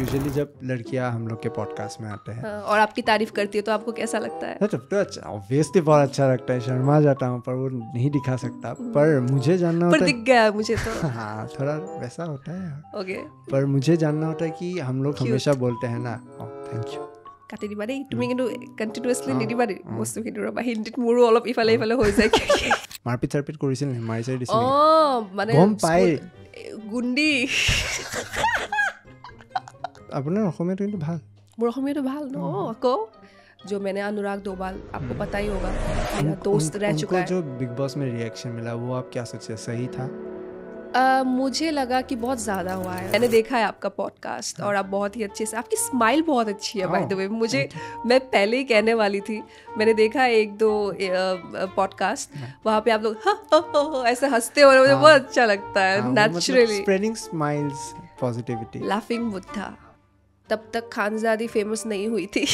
Usually जब लड़कियां हम लोग के पॉडकास्ट में आते हैं हाँ, और आपकी तारीफ करती है तो आपको कैसा लगता है तब अच्छा, तो अच्छा ऑब्वियसली बहुत अच्छा लगता है शर्मा जाता हूँ पर वो नहीं दिखा सकता हम्म। पर मुझे जानना होता दिख गया मुझे तो हाँ थोड़ा वैसा होता है ओके पर मुझे जानना होता है कि हम लोग हमेशा बोलते हैं ना थैंक यू কাটি দিবা আপোনাৰ অসমীয়াটো কিন্তু ভাল মোৰ অসমীয়াটো ভাল ন আকৌ जो मैंने अनुराग डोबाल आपको पता ही होगा दोस्त रह चुका है जो बिग बॉस में रिएक्शन मिला वो आप क्या सोचे सही था मुझे लगा कि बहुत ज़्यादा हुआ है मैंने देखा है आपका पॉडकास्ट हाँ। और आप बहुत ही अच्छे से आपकी स्माइल बहुत अच्छी है बाय द वे मुझे मैं पहले ही कहने वाली थी मैंने देखा है एक दो पॉडकास्ट हाँ। वहाँ पे आप लोग हाँ, ऐसे हंसते हो मुझे बहुत अच्छा लगता है naturally spreading smiles positivity laughing Buddha तब तक खानजादी फेमस नहीं हुई थी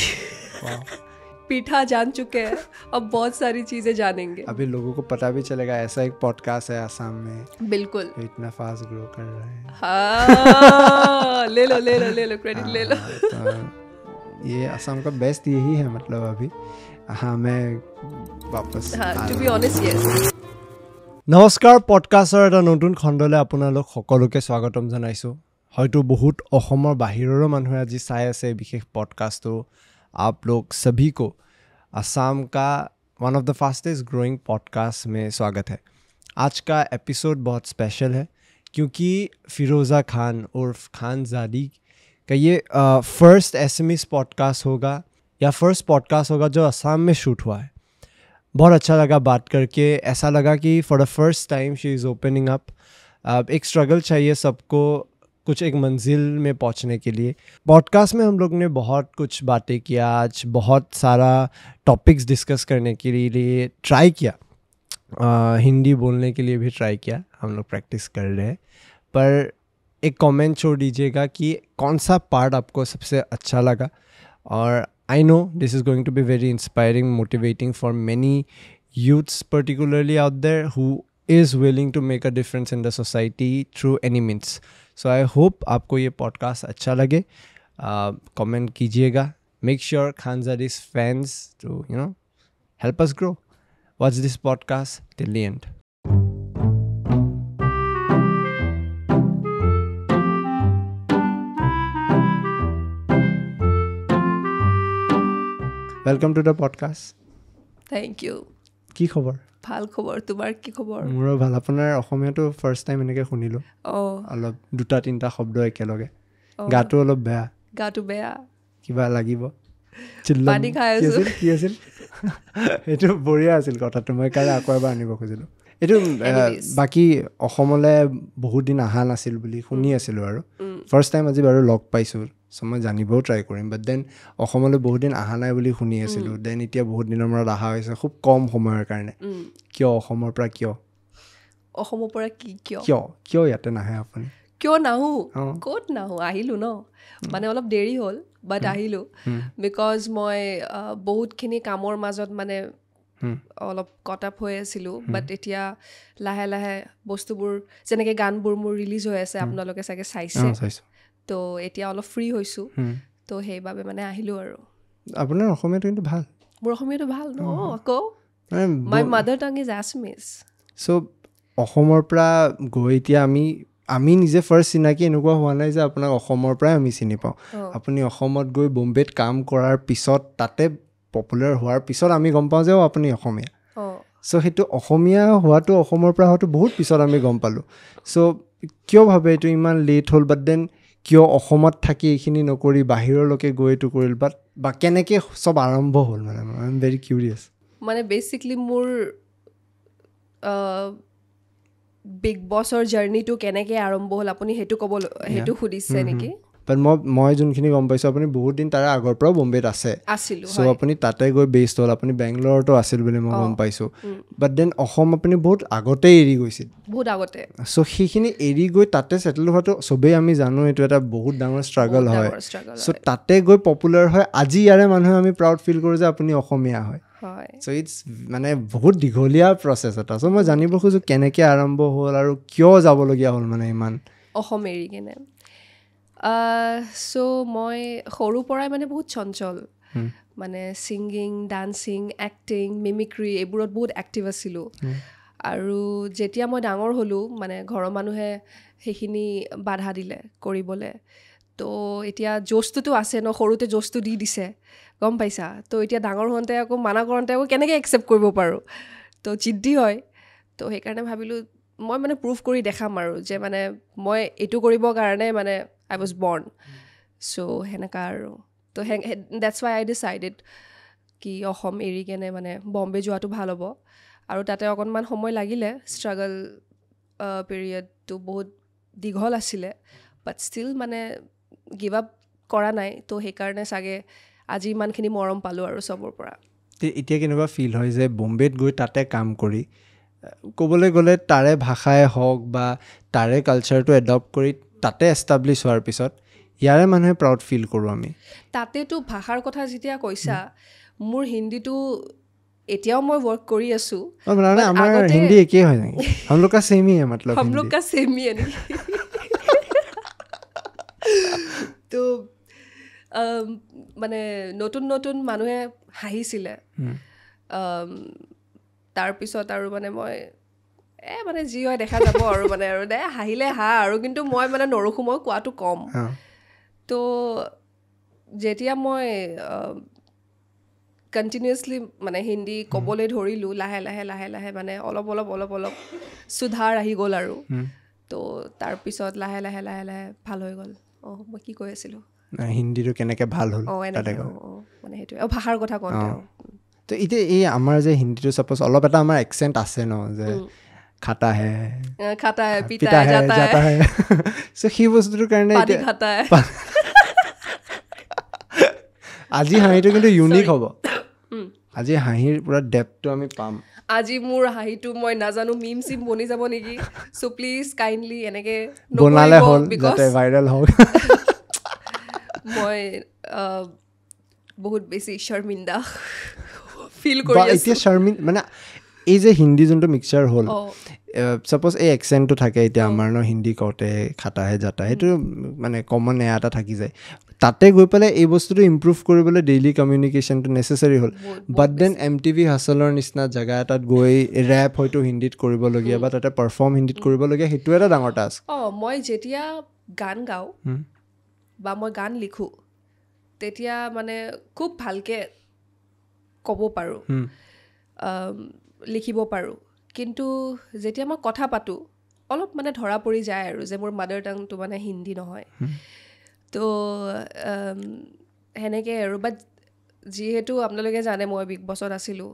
पीठा जान चुके हैं अब बहुत सारी चीजें जानेंगे अभी लोगों को पता भी चलेगा ऐसा एक पॉडकास्ट है आसाम में बिल्कुल इतना फास्ट ग्रो कर रहे हैं हाँ, ले लो ले लो ले लो क्रेडिट ले लो हाँ, तो ये असम का बेस्ट यही है मतलब अभी हाँ मैं वापस टू बी ऑनेस्ट यस নমস্কাৰ পডকাষ্টৰ এটা নতুন খণ্ডলৈ আপোনালোক সকলোকে স্বাগতম জনাইছোঁ হয়তো বহুত অহমৰ বাহিৰৰ মানুহ আজি ছাই আছে বিশেষ পডকাস্ট তো আপলক সবিক অসম কা one of the fastest growing podcast মে স্বাগত হে আজকা এপিসোড বহুত স্পেশাল হে কিউকি ফিরোজা খান ওরফে খানজাদি কা ই ফার্স্ট এসএমএস পডকাস্ট হগা ই ফার্স্ট পডকাস্ট হগা যো অসম মে শুট হোয়া হে বহুত আচ্ছা লাগা বাত করকে এসা লাগা কি for the first time she is opening up এক স্ট্রাগল চাই হে সবকও कुछ एक मंजिल में पहुंचने के लिए पॉडकास्ट में हम लोग ने बहुत कुछ बातें किया आज बहुत सारा टॉपिक्स डिस्कस करने के लिए ट्राई किया आ, हिंदी बोलने के लिए भी ट्राई किया हम लोग प्रैक्टिस कर रहे हैं पर एक कमेंट छोड़ दीजिएगा कि कौन सा पार्ट आपको सबसे अच्छा लगा और I know this is going to be very inspiring motivating for many youths particularly out there who is willing to make a difference in the society through any means so I hope आपको ये podcast अच्छा लगे comment uh, कीजिएगा make sure Khan जर इज fans too you know help us grow watch this podcast till end welcome to the podcast thank you की खबर ভাল খবৰ তোমাৰ কি খবৰ মোৰো ভাল আপোনাৰ অসমীয়াটো ফাৰ্ষ্ট টাইম এনেকৈ শুনিলোঁ অঁ অলপ দুটা তিনিটা শব্দ একেলগে গাটো অলপ বেয়া গাটো বেয়া কিবা লাগিব পানী খাই আছিল কি আছিল সেইটো বঢ়িয়া আছিল কথাটো মই কাৰণে আকৌ এবাৰ আনিব খুজিলোঁ এইটো বাকী অসমলৈ বহুত দিন আহা নাছিল বুলি শুনি আছিলোঁ আৰু ফাৰ্ষ্ট টাইম আজি বাৰু লগ পাইছো চ' মই জানিবও ট্ৰাই কৰিম বাট দেন অসমলৈ বহুত দিন অহা নাই বুলি শুনি আছিলোঁ দেন এতিয়া বহুত দিনৰ মূৰত অহা হৈছে খুব কম সময়ৰ কাৰণে কিয় অসমৰ পৰা কিয় অসমৰ পৰা কি কিয় কিয় কিয় ইয়াতে নাহে আপুনি কিয় নাহো ক'ত নাহো আহিলোঁ ন মানে অলপ দেৰি হ'ল বাট আহিলোঁ বিকজ মই বহুতখিনি কামৰ মাজত মানে অলপ কটাপ হৈ আছিলোঁ বাট এতিয়া লাহে লাহে বস্তুবোৰ যেনেকৈ গানবোৰ মোৰ ৰিলিজ হৈ আছে আপোনালোকে চাগে চাইছে চাইছোঁ তো এতিয়া অলপ ফ্ৰী হৈছোঁ তো সেইবাবে মানে আহিলোঁ আৰু আপোনাৰ অসমীয়াটো কিন্তু ভাল মোৰ অসমীয়াটো ভাল ন আকৌ my mother tongue is Assamese চ' অসমৰ পৰা গৈ এতিয়া আমি আমি নিজে ফাৰ্ষ্ট চিনাকি এনেকুৱা হোৱা নাই যে আপোনাক অসমৰ পৰাই আমি চিনি পাওঁ আপুনি অসমত গৈ বম্বেত কাম কৰাৰ পিছত তাতে পপুলাৰ হোৱাৰ পিছত আমি গম পাওঁ যে আপুনি অসমীয়া চ' সেইটো অসমীয়া হোৱাটো অসমৰ পৰা হোৱাটো বহুত পিছত আমি গম পালোঁ চ' কিয় ভাবে এইটো ইমান লেট হ'ল বাট দেন কিয় অসমত থাকি এইখিনি নকৰি বাহিৰলৈকে গৈ এইটো কৰিল বাট বা কেনেকৈ চব আৰম্ভ হ'ল মানে আই এম ভেৰি কিউৰিয়াছ মানে বেচিকলি মোৰ বিগ বছৰ জাৰ্ণিটো কেনেকৈ আৰম্ভ হ'ল আপুনি সেইটো ক'ব সেইটো সুধিছে নেকি বাট মই মই যোনখিনি গম পাইছোঁ আপুনি বহুত দিন তাৰে আগৰ পৰাও বম্বেত আছে চ' আপুনি তাতে গৈ বেষ্ট হ'ল আপুনি বেংগলোৰতো আছিল বুলি মই গম পাইছোঁ বাট দেন অসম আপুনি বহুত আগতে এৰি গৈছিল বহুত আগতে চ' সেইখিনি এৰি গৈ তাতে ছেটেল হোৱাটো চবেই আমি জানো এইটো এটা বহুত ডাঙৰ ষ্ট্ৰাগল হয় চ' তাতে গৈ পপুলাৰ হয় আজি ইয়াৰে মানুহে আমি প্ৰাউড ফিল কৰোঁ যে আপুনি অসমীয়া হয় চ' ইটছ মানে বহুত দীঘলীয়া প্ৰচেছ এটা চ' মই জানিব আৰম্ভ হ'ল আৰু কিয় যাবলগীয়া হ'ল মানে ইমান অসম এৰি কেনে চ' মই সৰুৰ পৰাই মানে বহুত চঞ্চল মানে ছিংগিং ডান্সিং এক্টিং মিমিক্ৰি এইবোৰত বহুত এক্টিভ আছিলোঁ আৰু যেতিয়া মই ডাঙৰ হ'লোঁ মানে ঘৰৰ মানুহে সেইখিনি বাধা দিলে কৰিবলৈ তো এতিয়া জ'চটোতো আছে ন সৰুতে জ'চটো দি দিছে গম পাইছা তো এতিয়া ডাঙৰ হওঁতে আকৌ মানা কৰোঁতে আকৌ কেনেকৈ একচেপ্ট কৰিব পাৰোঁ তো জিদ্দি হয় তো সেইকাৰণে ভাবিলোঁ মই মানে প্ৰুফ কৰি দেখাম আৰু যে মানে মই এইটো কৰিবৰ কাৰণে মানে আই ৱাজ বৰ্ণ চ' সেনেকা আৰু তো ডেটছ ৱাই আই ডিচাইডেড কি অসম এৰি কেনে মানে বম্বে যোৱাটো ভাল হ'ব আৰু তাতে অকণমান সময় লাগিলে ষ্ট্ৰাগল পিৰিয়ডটো বহুত দীঘল আছিলে বাট ষ্টিল মানে গিভ আপ কৰা নাই তো সেইকাৰণে চাগে আজি ইমানখিনি মৰম পালোঁ আৰু চবৰ পৰা এতিয়া কেনেকুৱা ফিল হয় যে বম্বেত গৈ তাতে কাম কৰি ক'বলৈ গ'লে তাৰে ভাষাই হওক বা তাৰে কালচাৰটো এডপ্ট কৰি তাতে এষ্টাব্লিছ হোৱাৰ পিছত ইয়াৰে মানুহে প্ৰাউড ফিল কৰোঁ আমি তাতেতো ভাষাৰ কথা যেতিয়া কৈছা মোৰ হিন্দীটো এতিয়াও মই ৱৰ্ক কৰি আছো মানে নতুন নতুন মানুহে হাঁহিছিলে তাৰপিছত আৰু মানে মই এ মানে যি হয় দেখা যাব আৰু মানে আৰু দে হাঁহিলে হাঁহ আৰু কিন্তু মই মানে নৰখো মই কোৱাটো কম তো যেতিয়া মই কণ্টিনিউছলি মানে হিন্দী ক'বলৈ ধৰিলোঁ লাহে লাহে লাহে লাহে মানে অলপ অলপ অলপ অলপ চুধাৰ আহি গ'ল আৰু তো তাৰপিছত লাহে লাহে লাহে লাহে ভাল হৈ গ'ল অঁ মই কি কৈ আছিলোঁ হিন্দীটো কেনেকৈ ভাল হ'ল মানে সেইটোৱে ভাষাৰ কথা কওঁ তো এতিয়া এই আমাৰ যে হিন্দীটো ছাপ'জ অলপ এটা আমাৰ একচেণ্ট আছে ন যে খাটা হে খাটা হে পিটা হে জাতা হে সো হি বস্তুৰ কাৰণে পানী খাটা হে আজি হাঁহিটো কিন্তু ইউনিক হ'ব আজি হাঁহিৰ পূৰা ডেপটো আমি পাম আজি মোৰ হাঁহিটো মই নাজানো মিম চিম বনি যাব নেকি চ' প্লিজ কাইণ্ডলি এনেকে বনালে হ'ল যাতে ভাইৰেল হওক মই বহুত বেছি শৰ্মিন্দা ফিল কৰি আছো এতিয়া শৰ্মিন মানে এই যে হিন্দী যোনটো মিক্সাৰ হ'ল ছাপ'জ এই একচেণ্টটো থাকে এতিয়া আমাৰ ন হিন্দী কওঁতে খাতাহে যাতা সেইটো মানে কমন এয়া এটা থাকি যায় তাতে গৈ পেলাই এই বস্তুটো ইম্প্ৰুভ কৰিবলৈ ডেইলি কমিউনিকেশ্যনটো নেচেচাৰী হ'ল but then M T V হাচলৰ নিচিনা জেগা এটাত গৈ ৰেপ হয়তো হিন্দীত কৰিবলগীয়া বা তাতে পাৰফৰ্ম হিন্দীত কৰিবলগীয়া সেইটো এটা ডাঙৰ টাস্ক অঁ মই যেতিয়া গান গাওঁ বা মই গান লিখোঁ তেতিয়া মানে খুব ভালকৈ ক'ব পাৰোঁ লিখিব পাৰোঁ কিন্তু যেতিয়া মই কথা পাতোঁ অলপ মানে ধৰা পৰি যায় আৰু যে মোৰ মাডাৰ টাংটো মানে হিন্দী নহয় ত' সেনেকৈ আৰু বাট যিহেতু আপোনালোকে জানে মই বিগ বছত আছিলোঁ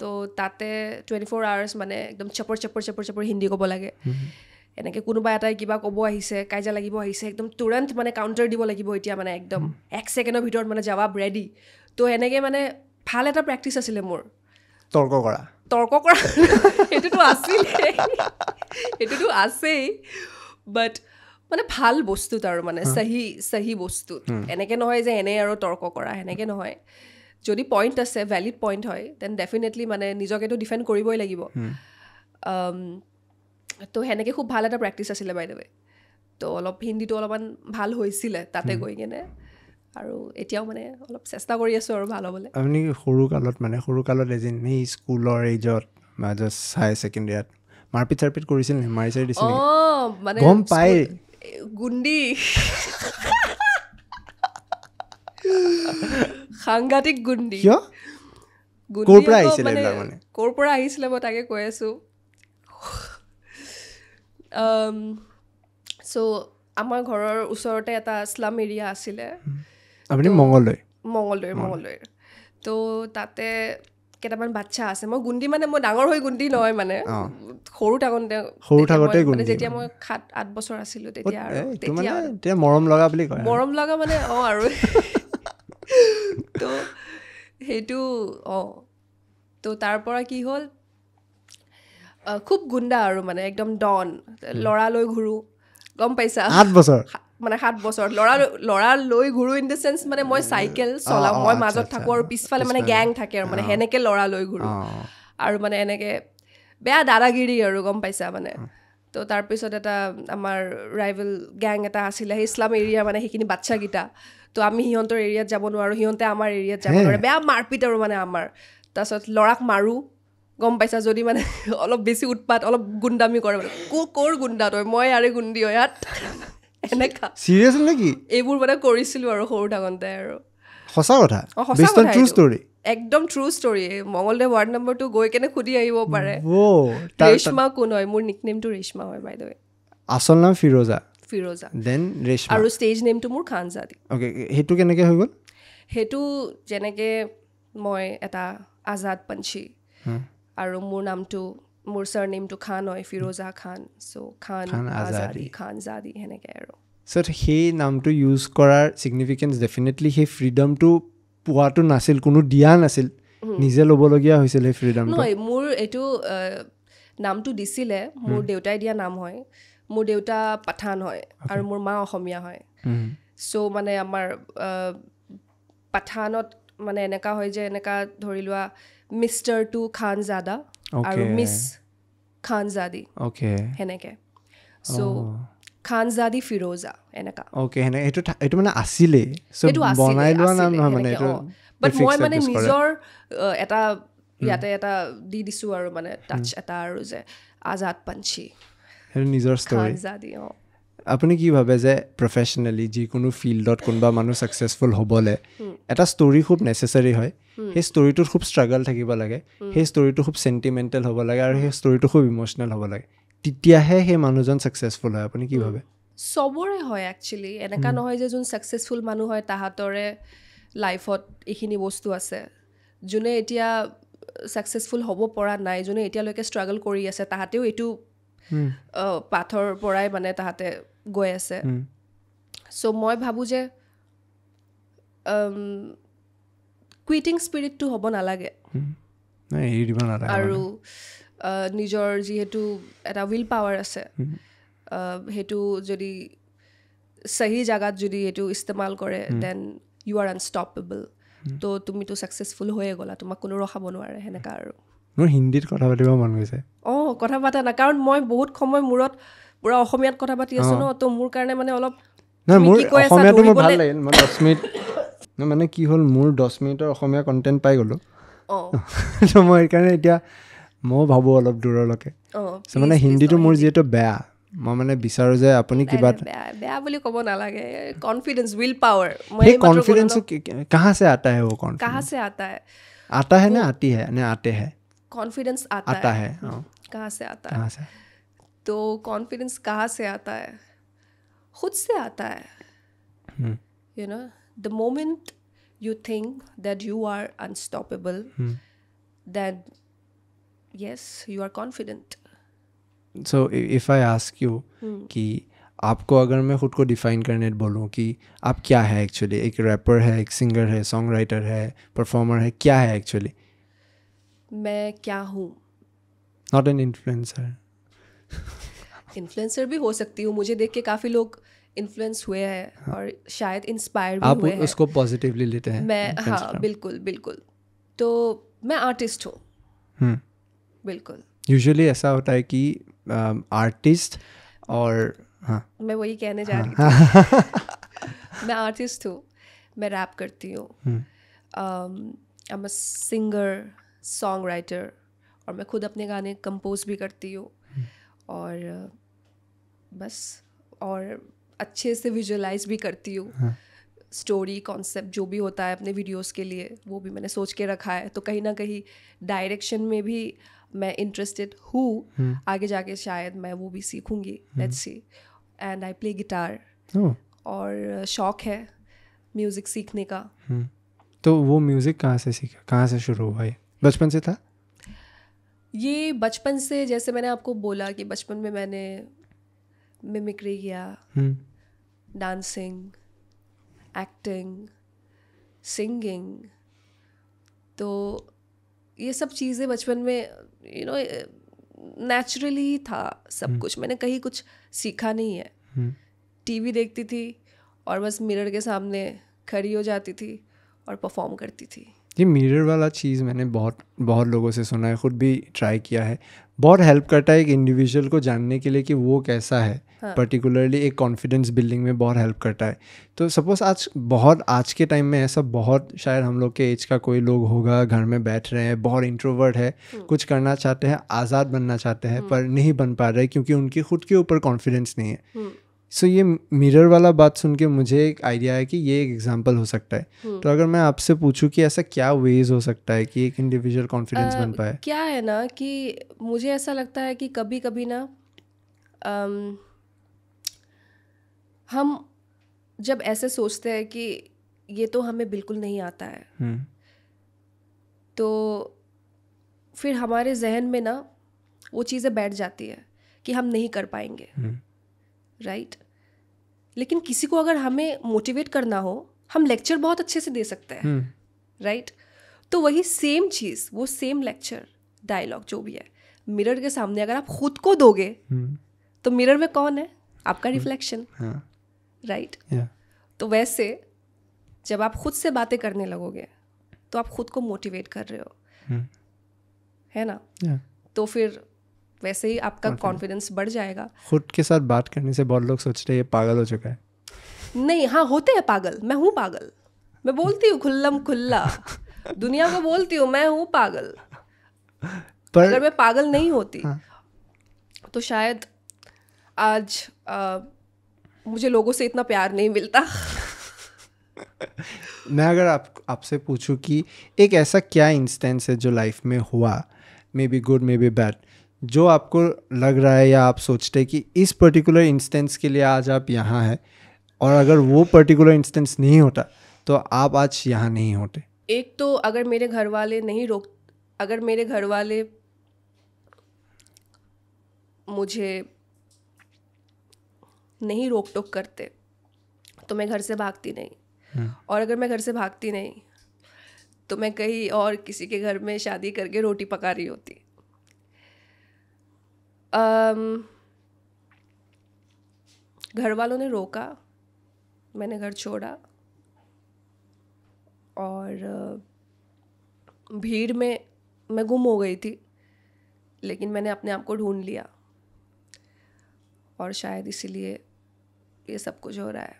ত' তাতে টুৱেণ্টি ফ'ৰ আৱাৰ্ছ মানে একদম চেপৰ চেপৰ চেপৰ চেপৰ হিন্দী ক'ব লাগে এনেকৈ কোনোবা এটাই কিবা ক'ব আহিছে কাজিয়া লাগিব আহিছে একদম তুৰন্ত মানে কাউণ্টাৰ দিব লাগিব এতিয়া মানে একদম এক ছেকেণ্ডৰ ভিতৰত মানে জবাব ৰেডি ত' সেনেকৈ মানে ভাল এটা প্ৰেক্টিছ আছিলে মোৰ তৰ্ক কৰা তৰ্ক কৰা সেইটোতো আছিলে সেইটোতো আছেই বাট মানে ভাল বস্তুত আৰু মানে চাহি চাহি বস্তুত এনেকৈ নহয় যে এনেই আৰু তৰ্ক কৰা সেনেকৈ নহয় যদি পইণ্ট আছে ভেলিড পইণ্ট হয় দেন ডেফিনেটলি মানে নিজকেতো ডিফেণ্ড কৰিবই লাগিব um, ত' সেনেকৈ খুব ভাল এটা প্ৰেক্টিচ আছিলে বাইদেৱে ত' অলপ হিন্দীটো অলপমান ভাল হৈছিলে তাতে গৈ কেনে আৰু এতিয়াও মানে অলপ চেষ্টা কৰি আছোঁ আৰু ভাল হ'বলৈ আপুনি সৰু কালত মানে সৰু কালত এদিন সেই স্কুলৰ এইজত হাই ছেকেণ্ড মাৰপিট চাৰপিট কৰিছিল নে মাৰি চাৰি দিছিল গম পাই গুণ্ডি সাংঘাতিক গুণ্ডি ক'ৰ পৰা আহিছিলে মানে ক'ৰ পৰা আহিছিলে মই তাকে কৈ আছোঁ চ' আমাৰ ঘৰৰ ওচৰতে এটা ইছলাম এৰিয়া আছিলে আপুনি মংগলদৈ মংগলদৈ মংগলদৈ তো তাতে কেইটামান বাচ্ছা আছে মই গুণ্ডি মানে মই ডাঙৰ হৈ গুন্দি নহয় মানে সৰু থাকোঁতে সৰু থাকোঁতে যেতিয়া মই সাত আঠ বছৰ আছিলোঁ তেতিয়া আৰু মৰম লগা বুলি কয় মৰম লগা মানে অঁ আৰু তো সেইটো অঁ তো তাৰ পৰা কি হ'ল খুব গুণ্ডা আৰু মানে একদম ডন ল'ৰালৈ ঘূৰোঁ গম পাইছা আঠ বছৰ মানে সাত বছৰ ল'ৰা ল'ৰা লৈ ঘূৰোঁ ইন দ্য চেঞ্চ মানে মই চাইকেল চলাওঁ মই মাজত থাকোঁ আৰু পিছফালে মানে গেং থাকে আৰু মানে সেনেকৈ ল'ৰা লৈ ঘূৰোঁ আৰু মানে এনেকৈ বেয়া দাদাগিৰি আৰু গম পাইছা মানে তো তাৰপিছত এটা আমাৰ ৰাইভেল গেং এটা আছিলে সেই ইছলাম এৰিয়াৰ মানে সেইখিনি বাচ্ছাকেইটা তো আমি সিহঁতৰ এৰিয়াত যাব নোৱাৰোঁ সিহঁতে আমাৰ এৰিয়াত যাব নোৱাৰে বেয়া মাৰপিট আৰু মানে আমাৰ তাৰপিছত ল'ৰাক মাৰোঁ গম পাইছা যদি মানে অলপ বেছি উৎপাত অলপ গুণ্ডামি কৰে মানে ক'ৰ গুণ্ডা তই মই আৰে গুণ্ডি ইয়াত এনেকুৱা নেকি এইবোৰ মানে কৰিছিলো আৰু সৰু থাকোঁতে আৰু সঁচা কথা অঁ ট্ৰু ষ্টৰী একদম ট্ৰু ষ্টৰী মংগলদে ৱাৰ্ড নম্বৰটো গৈ কেনে সুধি আহিব পাৰে ৰেশমা কোন হয় মোৰ নিক নেমটো ৰেশমা হয় বাইদ আচল নাম ফিৰোজা ফিৰোজা দেন ৰেশমা আৰু ষ্টেজ নেমটো মোৰ খানজাদি অ'কে সেইটো কেনেকৈ হৈ গ'ল সেইটো যেনেকৈ মই এটা আজাদ পঞ্চী আৰু মোৰ নামটো মোৰ ছাৰ নেমটো খান হয় ফিৰোজা খান চ' খান আজাদী খান জাদী সেনেকৈ আৰু ছ' সেই নামটো ইউজ কৰাৰ ছিগনিফিকেঞ্চ ডেফিনেটলি সেই ফ্ৰীডমটো পোৱাটো নাছিল কোনো দিয়া নাছিল নিজে ল'বলগীয়া হৈছিল সেই ফ্ৰীডম নহয় মোৰ এইটো নামটো দিছিলে মোৰ দেউতাই দিয়া নাম হয় মোৰ দেউতা পাঠান হয় আৰু মোৰ মা অসমীয়া হয় চ' মানে আমাৰ পাঠানত মানে এনেকুৱা হয় যে এনেকুৱা ধৰি লোৱা মিষ্টাৰ টু খান জাদা আৰু মিছ খানজাদী অ'কে সেনেকে চ' oh. খানজাদী ফিৰোজা মানে আছিলে নিজৰ hmm. ইয়াতে এটা দি দিছোঁ আৰু মানে hmm. আৰু যে আজাদ পাঞ্চি নিজৰ আপুনি কি ভাবে যে প্ৰফেচনেলি যিকোনো ফিল্ডত কোনোবা মানুহ ছাকচেছফুল হ'বলৈ এটা ষ্টৰী খুব নেচেচেৰী হয় সেই ষ্টৰীটোত খুব ষ্ট্ৰাগল থাকিব লাগে সেই ষ্টৰীটো খুব চেণ্টিমেণ্টেল হ'ব লাগে আৰু সেই ষ্টৰীটো খুব ইম'চনেল হ'ব লাগে তেতিয়াহে সেই মানুহজন ছাকচেছফুল হয় আপুনি কি ভাবে চবৰে হয় একচুৱেলি এনেকুৱা নহয় যে যোন ছাকচেছফুল মানুহ হয় তাহাঁতৰে লাইফত এইখিনি বস্তু আছে যোনে এতিয়া ছাকচেছফুল হ'ব পৰা নাই যোনে এতিয়ালৈকে ষ্ট্ৰাগল কৰি আছে তাহাঁতেও এইটো পাথৰ পৰাই মানে তাহাঁতে গৈ আছে চ' মই ভাবোঁ যে কুইটিং স্পিৰিটটো হ'ব নালাগে আৰু নিজৰ যিহেতু এটা উইল পাৱাৰ আছে সেইটো যদি চাহি জেগাত যদি এইটো ইস্তেমাল কৰে দেন ইউ আৰ আনষ্টপেবল তো তুমিতো ছাকচেছফুল হৈয়ে গ'লা তোমাক কোনো ৰখাব নোৱাৰে সেনেকুৱা আৰু মোৰ হিন্দীত কথা পাতিব মন গৈছে অঁ কথা পাতা না কাৰণ মই বহুত সময় মূৰত পুৰা অসমীয়াত কথা পাতি আছো ন ত' মোৰ কাৰণে মানে অলপ নাই মোৰ অসমীয়াটো মোৰ ভাল লাগিল মই দহ মিনিট মানে কি হ'ল মোৰ দহ মিনিটৰ অসমীয়া কণ্টেণ্ট পাই গ'লোঁ ত' মই সেইকাৰণে এতিয়া ময়ো ভাবোঁ অলপ দূৰলৈকে মানে হিন্দীটো মোৰ যিহেতু বেয়া মই মানে বিচাৰোঁ যে আপুনি কিবা বেয়া বুলি ক'ব নালাগে কনফিডেঞ্চ উইল পাৱাৰ সেই কনফিডেঞ্চ কাহাঁ আছে হ'ব কাহাঁ আছে আটাহে নে আটিহে নে আটেহে কনফিডেঞ্চ আটাহে অঁ কাহাঁ तो कॉन्फिडेंस कहाँ से आता है खुद से आता है you know the moment you think that you are unstoppable that yes you are confident so if I ask you कि आपको अगर मैं खुद को डिफाइन करने बोलूँ कि आप क्या है एक्चुअली एक रैपर है एक सिंगर है सॉन्ग राइटर है परफॉर्मर है क्या है एक्चुअली मैं क्या हूँ नॉट एन इन्फ्लुएंसर इन्फ्लुएंसर भी हो सकती हूँ मुझे देख के काफ़ी लोग इन्फ्लुएंस हुए हैं हाँ। और शायद इंस्पायर भी आप हुए उसको पॉजिटिवली लेते हैं मैं हाँ बिल्कुल बिल्कुल तो मैं आर्टिस्ट हूँ हम्म। बिल्कुल यूजुअली ऐसा होता है कि आर्टिस्ट और हाँ मैं वही कहने जा हाँ। रही हूँ मैं आर्टिस्ट हूँ मैं रैप करती हूँ I am singer songwriter और मैं खुद अपने गाने कंपोज भी करती हूँ और बस और अच्छे से विजुलाइज भी करती हूँ स्टोरी हाँ। कॉन्सेप्ट जो भी होता है अपने वीडियोस के लिए वो भी मैंने सोच के रखा है तो कहीं ना कहीं डायरेक्शन में भी मैं इंटरेस्टेड हूँ हम्म। आगे जाके शायद मैं वो भी सीखूँगी let's see and I play guitar और शौक है म्यूज़िक सीखने का हम्म। तो वो म्यूज़िक कहाँ से सीखा कहाँ से शुरू हुआ ये बचपन से था ये बचपन से जैसे मैंने आपको बोला कि बचपन में मैंने मिमिक्री किया डांसिंग एक्टिंग सिंगिंग तो ये सब चीज़ें बचपन में यू नो नेचुरली था सब हम्म। कुछ मैंने कहीं कुछ सीखा नहीं है हम्म। टीवी देखती थी और बस मिरर के सामने खड़ी हो जाती थी और परफॉर्म करती थी ये मिरर वाला चीज़ मैंने बहुत बहुत लोगों से सुना है ख़ुद भी ट्राई किया है बहुत हेल्प करता है एक इंडिविजुअल को जानने के लिए कि वो कैसा है पर्टिकुलरली हाँ. एक कॉन्फिडेंस बिल्डिंग में बहुत हेल्प करता है तो सपोज़ आज बहुत आज के टाइम में ऐसा बहुत शायद हम लोग के एज का कोई लोग होगा घर में बैठ रहे हैं बहुत इंट्रोवर्ट है हम्म। कुछ करना चाहते हैं आज़ाद बनना चाहते हैं हम्म। पर नहीं बन पा रहे क्योंकि उनकी खुद के ऊपर कॉन्फिडेंस नहीं है हम्म। सो ये मिरर वाला बात सुन के मुझे एक आइडिया है कि ये एक एग्जाम्पल हो सकता है हम्म। तो अगर मैं आपसे पूछूं कि ऐसा क्या वेज हो सकता है कि एक इंडिविजुअल कॉन्फिडेंस बन पाए क्या है ना कि मुझे ऐसा लगता है कि कभी कभी ना हम जब ऐसे सोचते हैं कि ये तो हमें बिल्कुल नहीं आता है हम्म। तो फिर हमारे जहन में ना वो चीज़ें बैठ जाती है कि हम नहीं कर पाएंगे हुँ. हम्म। राइट लेकिन किसी को अगर हमें मोटिवेट करना हो हम लेक्चर बहुत अच्छे से दे सकते हैं हम्म। Right hmm. right? तो वही सेम चीज़ वो सेम लेक्चर डायलॉग जो भी है मिरर के सामने अगर आप खुद को दोगे hmm. तो मिरर में कौन है आपका रिफ्लेक्शन हम्म। हाँ। राइट तो वैसे जब आप खुद से बातें करने लगोगे तो आप खुद को मोटिवेट कर रहे हो hmm. है ना yeah. तो फिर वैसे ही आपका कॉन्फिडेंस बढ़ जाएगा खुद के साथ बात करने से बहुत लोग सोचते हैं पागल हो चुका है नहीं हाँ होते हैं पागल मैं हूँ पागल मैं बोलती हूँ खुल्लम खुल्ला दुनिया को बोलती हूँ मैं हूँ पागल पर अगर मैं पागल नहीं होती हाँ। तो शायद आज आ, मुझे लोगों से इतना प्यार नहीं मिलता मैं अगर आप आपसे पूछूं कि एक ऐसा क्या इंस्टेंस है जो लाइफ में हुआ maybe good maybe bad जो आपको लग रहा है या आप सोचते हैं कि इस पर्टिकुलर इंस्टेंस के लिए आज आप यहाँ हैं और अगर वो पर्टिकुलर इंस्टेंस नहीं होता तो आप आज यहाँ नहीं होते एक तो अगर मेरे घर वाले नहीं रोक अगर मेरे घर वाले मुझे नहीं रोक टोक करते तो मैं घर से भागती नहीं हम्म। और अगर मैं घर से भागती नहीं तो मैं कहीं और किसी के घर में शादी करके रोटी पका रही होती Um, घर वालों ने रोका मैंने घर छोड़ा और uh, भीड़ में मैं गुम हो गई थी लेकिन मैंने अपने आप को ढूंढ लिया और शायद इसीलिए ये सब कुछ हो रहा है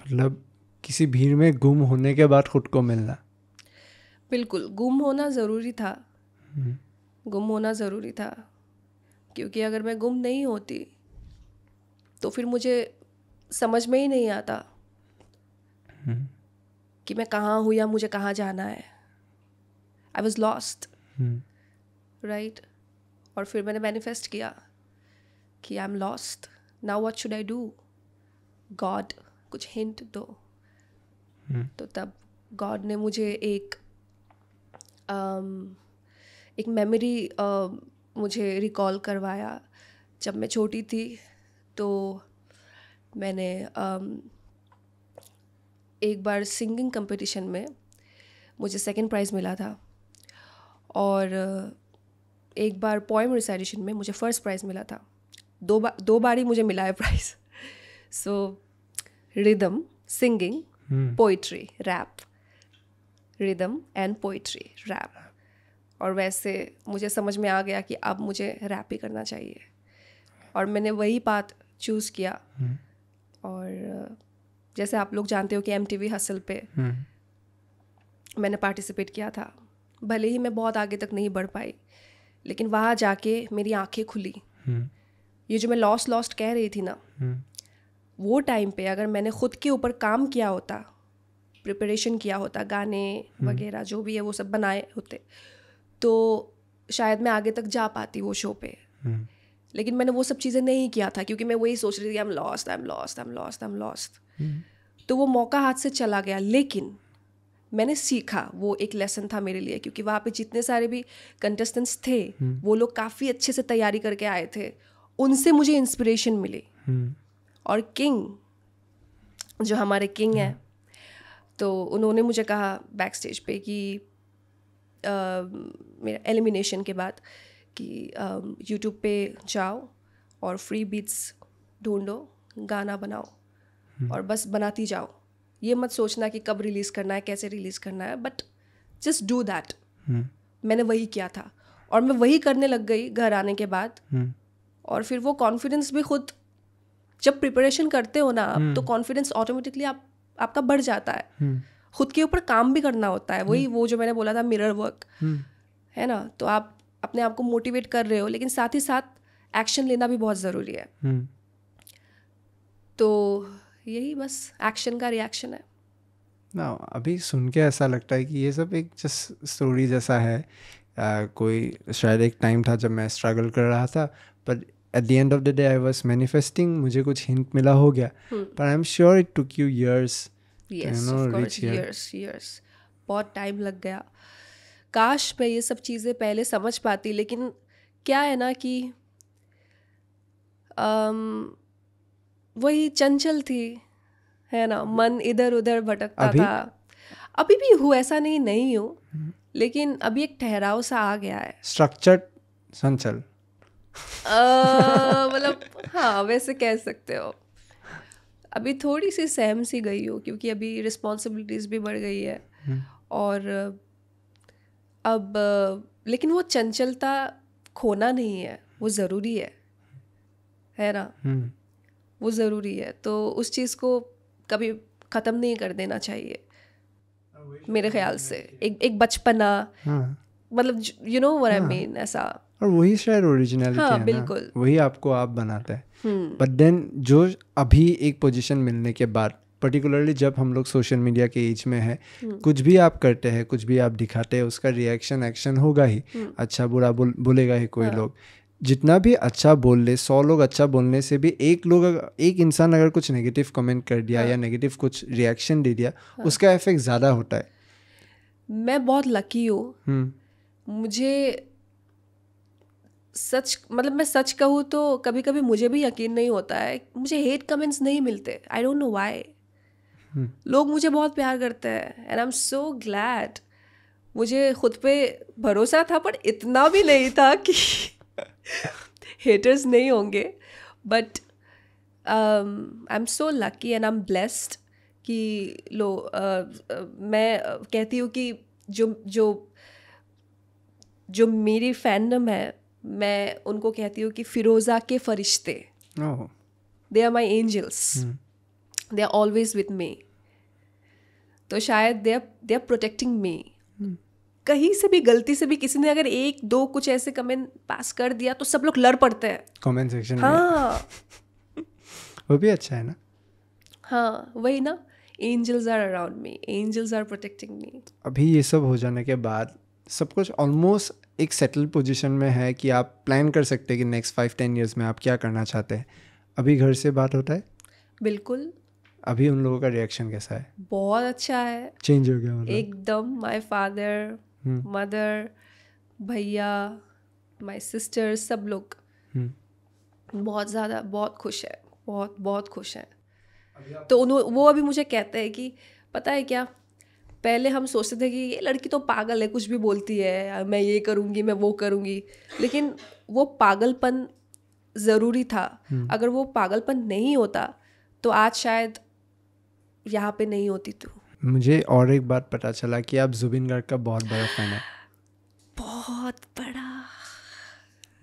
मतलब किसी भीड़ में गुम होने के बाद खुद को मिलना बिल्कुल गुम होना ज़रूरी था हम्म। गुम होना ज़रूरी था क्योंकि अगर मैं गुम नहीं होती तो फिर मुझे समझ में ही नहीं आता हम्म। कि मैं कहाँ हूँ या मुझे कहाँ जाना है आई वॉज लॉस्ट राइट और फिर मैंने मैनिफेस्ट किया कि I am lost now what should I do God कुछ हिंट दो hmm. तो तब गॉड ने मुझे एक um, एक मेमोरी uh, um, मुझे रिकॉल करवाया जब मैं छोटी थी तो मैंने एक बार सिंगिंग कंपटीशन में मुझे सेकंड प्राइज़ मिला था और एक बार पोइम रिसाइडेशन में मुझे फ़र्स्ट प्राइज़ मिला था दो बार दो बार ही मुझे मिला है prize so rhythm singing poetry rap rhythm and poetry rap और वैसे मुझे समझ में आ गया कि अब मुझे रैप ही करना चाहिए और मैंने वही बात चूज़ किया हम्म। और जैसे आप लोग जानते हो कि एम टी वी हसल पे हम्म। मैंने पार्टिसिपेट किया था भले ही मैं बहुत आगे तक नहीं बढ़ पाई लेकिन वहाँ जाके मेरी आंखें खुली हम्म। ये जो मैं लॉस्ट लॉस्ट कह रही थी ना वो टाइम पे अगर मैंने खुद के ऊपर काम किया होता प्रिपरेशन किया होता गाने वगैरह जो भी है वो सब बनाए होते तो शायद मैं आगे तक जा पाती वो शो पे हम्म। लेकिन मैंने वो सब चीज़ें नहीं किया था क्योंकि मैं वही सोच रही थी I am lost I am lost I am lost I am lost तो वो मौका हाथ से चला गया लेकिन मैंने सीखा वो एक लेसन था मेरे लिए क्योंकि वहाँ पे जितने सारे भी कंटेस्टेंट्स थे हम्म। वो लोग काफ़ी अच्छे से तैयारी करके आए थे उनसे मुझे इंस्पिरेशन मिली हम्म। और किंग जो हमारे किंग हैं तो उन्होंने मुझे कहा बैक स्टेज पे कि मेरा एलिमिनेशन के बाद कि यूट्यूब um, पे जाओ और फ्री बीट्स ढूंढो गाना बनाओ हम्म। और बस बनाती जाओ ये मत सोचना कि कब रिलीज़ करना है कैसे रिलीज़ करना है बट जस्ट डू दैट मैंने वही किया था और मैं वही करने लग गई घर आने के बाद हम्म। और फिर वो कॉन्फिडेंस भी खुद जब प्रिपरेशन करते हो ना आप हम्म। तो कॉन्फिडेंस ऑटोमेटिकली आप आपका बढ़ जाता है खुद के ऊपर काम भी करना होता है वही वो जो मैंने बोला था मिरर हम्म। वर्क है ना तो आप अपने आप को मोटिवेट कर रहे हो लेकिन साथ ही साथ एक्शन लेना भी बहुत ज़रूरी है हम्म। तो यही बस एक्शन का रिएक्शन है ना अभी सुन के ऐसा लगता है कि ये सब एक जस्ट स्टोरी जैसा है आ, कोई शायद एक टाइम था जब मैं स्ट्रगल कर रहा था पर at the end of the day I was manifesting मुझे कुछ हिंट मिला हो गया पर I am sure it took you years yes बहुत टाइम लग गया काश मैं ये सब चीज़ें पहले समझ पाती लेकिन क्या है ना कि um, वही चंचल थी है ना मन इधर उधर भटकता अभी? था अभी भी हूँ ऐसा नहीं नहीं हूँ हम्म। लेकिन अभी एक ठहराव सा आ गया है स्ट्रक्चर्ड संचल मतलब हाँ वैसे कह सकते हो अभी थोड़ी सी सहम सी गई हो क्योंकि अभी रिस्पॉन्सिबिलिटीज़ भी बढ़ गई है हम्म। और अब लेकिन वो चंचलता खोना नहीं है वो ज़रूरी है है ना हम्म। वो ज़रूरी है तो उस चीज़ को कभी ख़त्म नहीं कर देना चाहिए हाँ, मेरे तो ख्याल से एक एक बचपना हाँ। मतलब you know what I mean ऐसा और वही शायद ओरिजिनल हाँ, है बिल्कुल वही आपको आप बनाते हैं बट देन जो अभी एक पोजीशन मिलने के बाद पर्टिकुलरली जब हम लोग सोशल मीडिया के एज में है हम्म। कुछ भी आप करते हैं कुछ भी आप दिखाते हैं उसका रिएक्शन एक्शन होगा ही हम्म। अच्छा बुरा बोल बोलेगा ही कोई हाँ। लोग जितना भी अच्छा बोल ले सौ लोग अच्छा बोलने से भी एक लोग एक इंसान अगर कुछ नेगेटिव कमेंट कर दिया हाँ। या नेगेटिव कुछ रिएक्शन दे दिया हाँ। उसका इफेक्ट ज़्यादा होता है मैं बहुत लकी हूँ हम्म। मुझे सच मतलब मैं सच कहूँ तो कभी कभी मुझे भी यकीन नहीं होता है मुझे हेट कमेंट्स नहीं मिलते आई डोंट नो वाई लोग मुझे बहुत प्यार करते हैं and I am so glad मुझे खुद पे भरोसा था पर इतना भी नहीं था कि हेटर्स नहीं होंगे but I am so lucky and I am blessed कि लो uh, uh, मैं uh, कहती हूँ कि जो जो जो मेरी फैंडम है मैं उनको कहती हूँ कि फिरोज़ा के फरिश्ते they are my angels they are always with me तो शायद they are they are protecting me कहीं से भी गलती से भी किसी ने अगर एक दो कुछ ऐसे कमेंट पास कर दिया तो सब लोग लड़ पड़ते हैं कमेंट सेक्शन हाँ वो भी अच्छा है ना हाँ वही ना angels are around me angels are protecting me अभी ये सब हो जाने के बाद सब कुछ ऑलमोस्ट एक सेटल पोजीशन में है कि आप प्लान कर सकते हैं कि नेक्स्ट फाइव टेन ईयर्स में आप क्या करना चाहते हैं अभी घर से बात होता है बिल्कुल अभी उन लोगों का रिएक्शन कैसा है बहुत अच्छा है चेंज हो गया मतलब? एकदम माय फादर मदर भैया माय सिस्टर सब लोग हम्म। बहुत ज़्यादा बहुत खुश है बहुत बहुत खुश हैं तो उन्होंने वो अभी मुझे कहते हैं कि पता है क्या पहले हम सोचते थे कि ये लड़की तो पागल है कुछ भी बोलती है मैं ये करूँगी मैं वो करूँगी लेकिन वो पागलपन ज़रूरी था हम्म। अगर वो पागलपन नहीं होता तो आज शायद यहाँ पे नहीं होती तू तो। मुझे और एक बात पता चला कि आप जुबिन गर्ग का बहुत बड़ा फैन है बहुत बड़ा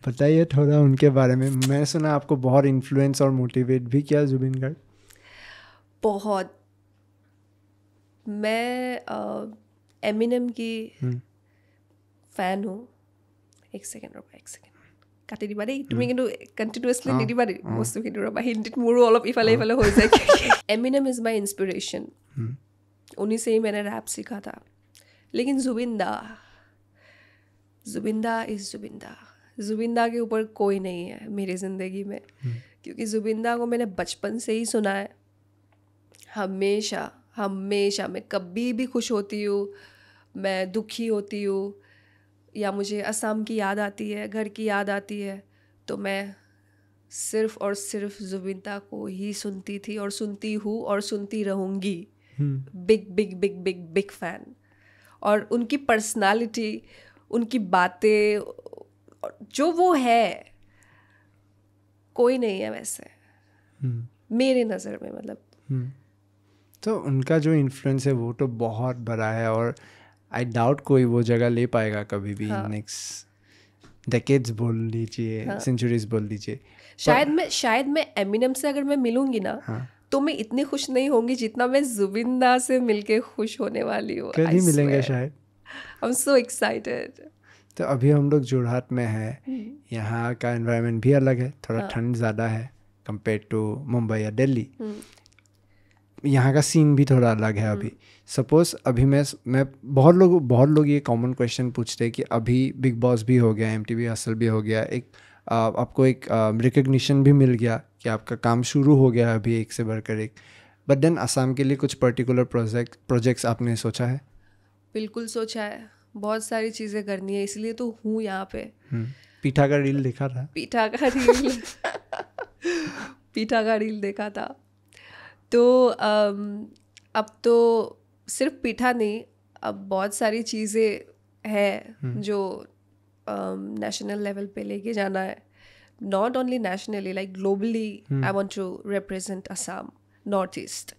बताइए थोड़ा उनके बारे में मैं सुना आपको बहुत इन्फ्लुएंस और मोटिवेट भी किया जुबिन गर्ग बहुत मैं एमिनम की फ़ैन हूँ এক ছেকেণ্ড ৰ'বা এক ছেকেণ্ড কাটি দিবা দেই তুমি কিন্তু কণ্টিনিউৱাছলি নিদিবা দেই বস্তুখিনি ৰ'বা হিন্দীত মোৰো অলপ ইফালে ইফালে হৈ যায় এমিনম ইজ মাই ইন্সপিৰেশ্যন उन्हीं से ही मैंने रैप सीखा था लेकिन जुबिंदा जुबिंदा इज़ जुबिंदा जुबिंदा के ऊपर कोई नहीं है मेरी ज़िंदगी में क्योंकि जुबिंदा को मैंने बचपन से ही सुना है हमेशा हमेशा मैं कभी भी खुश होती हूँ मैं दुखी होती हूँ या मुझे असम की याद आती है घर की याद आती है तो मैं सिर्फ और सिर्फ जुबिनता को ही सुनती थी और सुनती हूँ और सुनती रहूँगी हम्म। Big big big big big fan और उनकी पर्सनालिटी उनकी बातें जो वो है कोई नहीं है वैसे हम्म। मेरे नज़र में मतलब हम्म। तो उनका जो इन्फ्लुएंस है वो तो बहुत बड़ा है और आई डाउट कोई वो जगह ले पाएगा कभी भी नेक्स्ट हाँ। डेकेड्स बोल लीजिए सेंचुरीज हाँ। बोल लीजिए शायद मैं शायद मैं एमिनम से अगर मैं मिलूंगी ना हाँ। तो मैं इतनी खुश नहीं होंगी जितना मैं जुबिंदा से मिलके खुश होने वाली हूँ कल ही मिलेंगे शायद आई एम सो एक्साइटेड तो अभी हम लोग जोरहाट में हैं हम्म। यहाँ का इन्वायरमेंट भी अलग है थोड़ा ठंड ज़्यादा है कंपेयर टू मुंबई या दिल्ली हम्म। यहाँ का सीन भी थोड़ा अलग है अभी सपोज अभी मैं मैं बहुत लोग बहुत लोग ये कॉमन क्वेश्चन पूछते हैं कि अभी बिग बॉस भी हो गया एम टी असल भी हो गया एक आ, आपको एक रिकग्निशन भी मिल गया कि आपका काम शुरू हो गया अभी एक से बढ़कर एक बट देन आसाम के लिए कुछ पर्टिकुलर प्रोजेक्ट प्रोजेक्ट्स आपने सोचा है बिल्कुल सोचा है बहुत सारी चीज़ें करनी है इसलिए तो हूँ यहाँ पे पीठा का रील देखा था पीठा का रील पीठा का रील देखा था तो अब तो सिर्फ पीठा नहीं अब बहुत सारी चीज़ें हैं हम्म। जो नेशनल लेवल पे लेके जाना है not only nationally like globally I want to represent Assam North East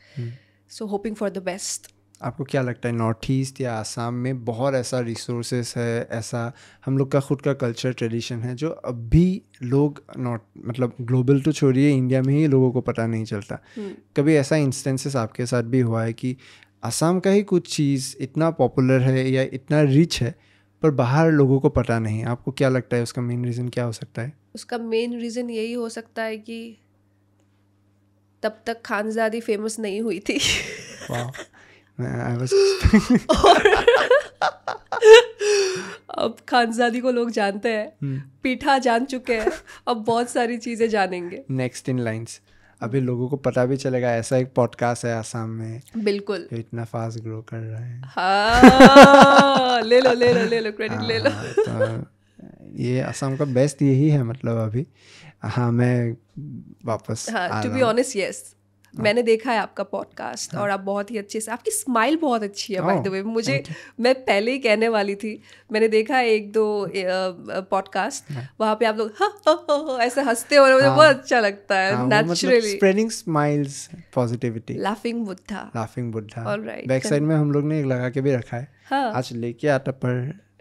so hoping for the best आपको क्या लगता है नॉर्थ ईस्ट या आसाम में बहुत ऐसा रिसोर्सेस है ऐसा हम लोग का खुद का कल्चर ट्रेडिशन है जो अब भी लोग नॉट मतलब ग्लोबल तो छोड़िए इंडिया में ही लोगों को पता नहीं चलता हम्म। कभी ऐसा इंस्टेंसेस आपके साथ भी हुआ है कि आसाम का ही कुछ चीज़ इतना पॉपुलर है या इतना रिच है पर बाहर लोगों को पता नहीं आपको क्या लगता है उसका मेन रीज़न क्या हो सकता है उसका मेन रीज़न यही हो सकता है कि तब तक खानजादी फेमस नहीं हुई थी आई वाज अब खानजादी को लोग जानते हैं हम्म। पीठा जान चुके हैं अब बहुत सारी चीज़ें जानेंगे नेक्स्ट इन लाइंस अभी लोगों को पता भी चलेगा ऐसा एक पॉडकास्ट है आसाम में बिल्कुल तो इतना फास्ट ग्रो कर रहा है हाँ, ले लो ले लो ले लो क्रेडिट ले लो हाँ, तो ये आसाम का बेस्ट यही है मतलब अभी हाँ मैं वापस टू बी ऑनेस्ट यस हाँ। मैंने देखा है आपका पॉडकास्ट हाँ। और आप बहुत ही अच्छे से आपकी स्माइल बहुत अच्छी है बाय द वे मुझे मैं पहले ही कहने वाली थी मैंने देखा है एक दो पॉडकास्ट हाँ। वहाँ पे आप लोग ऐसे हंसते हो मुझे बहुत अच्छा लगता है naturally spreading smiles positivity laughing Buddha laughing Buddha alright back side में हम लोग ने एक लगा के भी रखा है आज लेके आता पर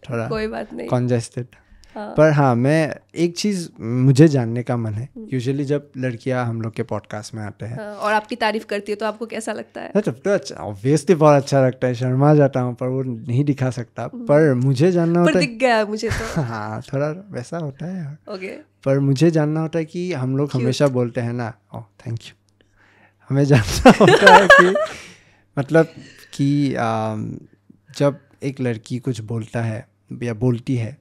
थोड़ा कोई बात नहीं कंजेस्टेड हाँ। पर हाँ मैं एक चीज़ मुझे जानने का मन है यूजुअली हम्म। जब लड़कियां हम लोग के पॉडकास्ट में आते हैं हाँ, और आपकी तारीफ करती है तो आपको कैसा लगता है हाँ, तब तो अच्छा ऑब्वियसली बहुत अच्छा लगता है शर्मा जाता हूँ पर वो नहीं दिखा सकता हम्म। पर मुझे जानना होता है दिख गया मुझे तो हाँ थोड़ा वैसा होता है ओके पर मुझे जानना होता है कि हम लोग हमेशा बोलते हैं ना ओ थैंक यू हमें जानना होता है कि मतलब कि जब एक लड़की कुछ बोलता है या बोलती है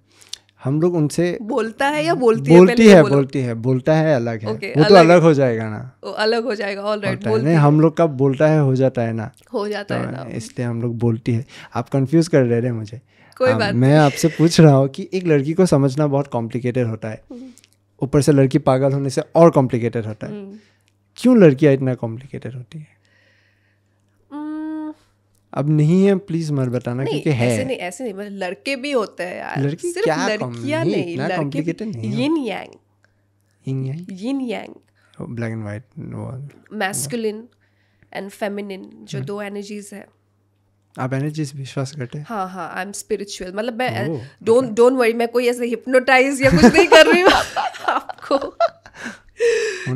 हम लोग उनसे बोलता है या बोलती, बोलती है, है बोलती है बोलता है अलग है okay, वो तो अलग, तो अलग हो जाएगा ना अलग हो जाएगा ऑल राइट नहीं हम लोग का बोलता है हो जाता है ना हो जाता तो है ना इसलिए हम लोग बोलती है आप कंफ्यूज कर रहे हैं मुझे कोई बात मैं आपसे पूछ रहा हूँ कि एक लड़की को समझना बहुत कॉम्प्लिकेटेड होता है हम्म। ऊपर से लड़की पागल होने से और कॉम्प्लिकेटेड होता है हम्म। क्यों लड़कियाँ इतना कॉम्प्लिकेटेड होती है अब नहीं है प्लीज मत बताना नहीं, क्योंकि है ऐसे नहीं ऐसे नहीं मतलब लड़के भी होते हैं यार लड़के सिर्फ क्या लड़कियां नहीं नहीं लड़के कॉम्प्लिकेटेड नहीं yin yang yin yang yin yang black and white masculine and feminine जो hmm. दो एनर्जीज है आप एनर्जीज विश्वास करते हैं हाँ हाँ आई एम स्पिरिचुअल मतलब मैं डोंट डोंट वरी मैं कोई ऐसे हिप्नोटाइज या कुछ नहीं कर रही हूँ आपको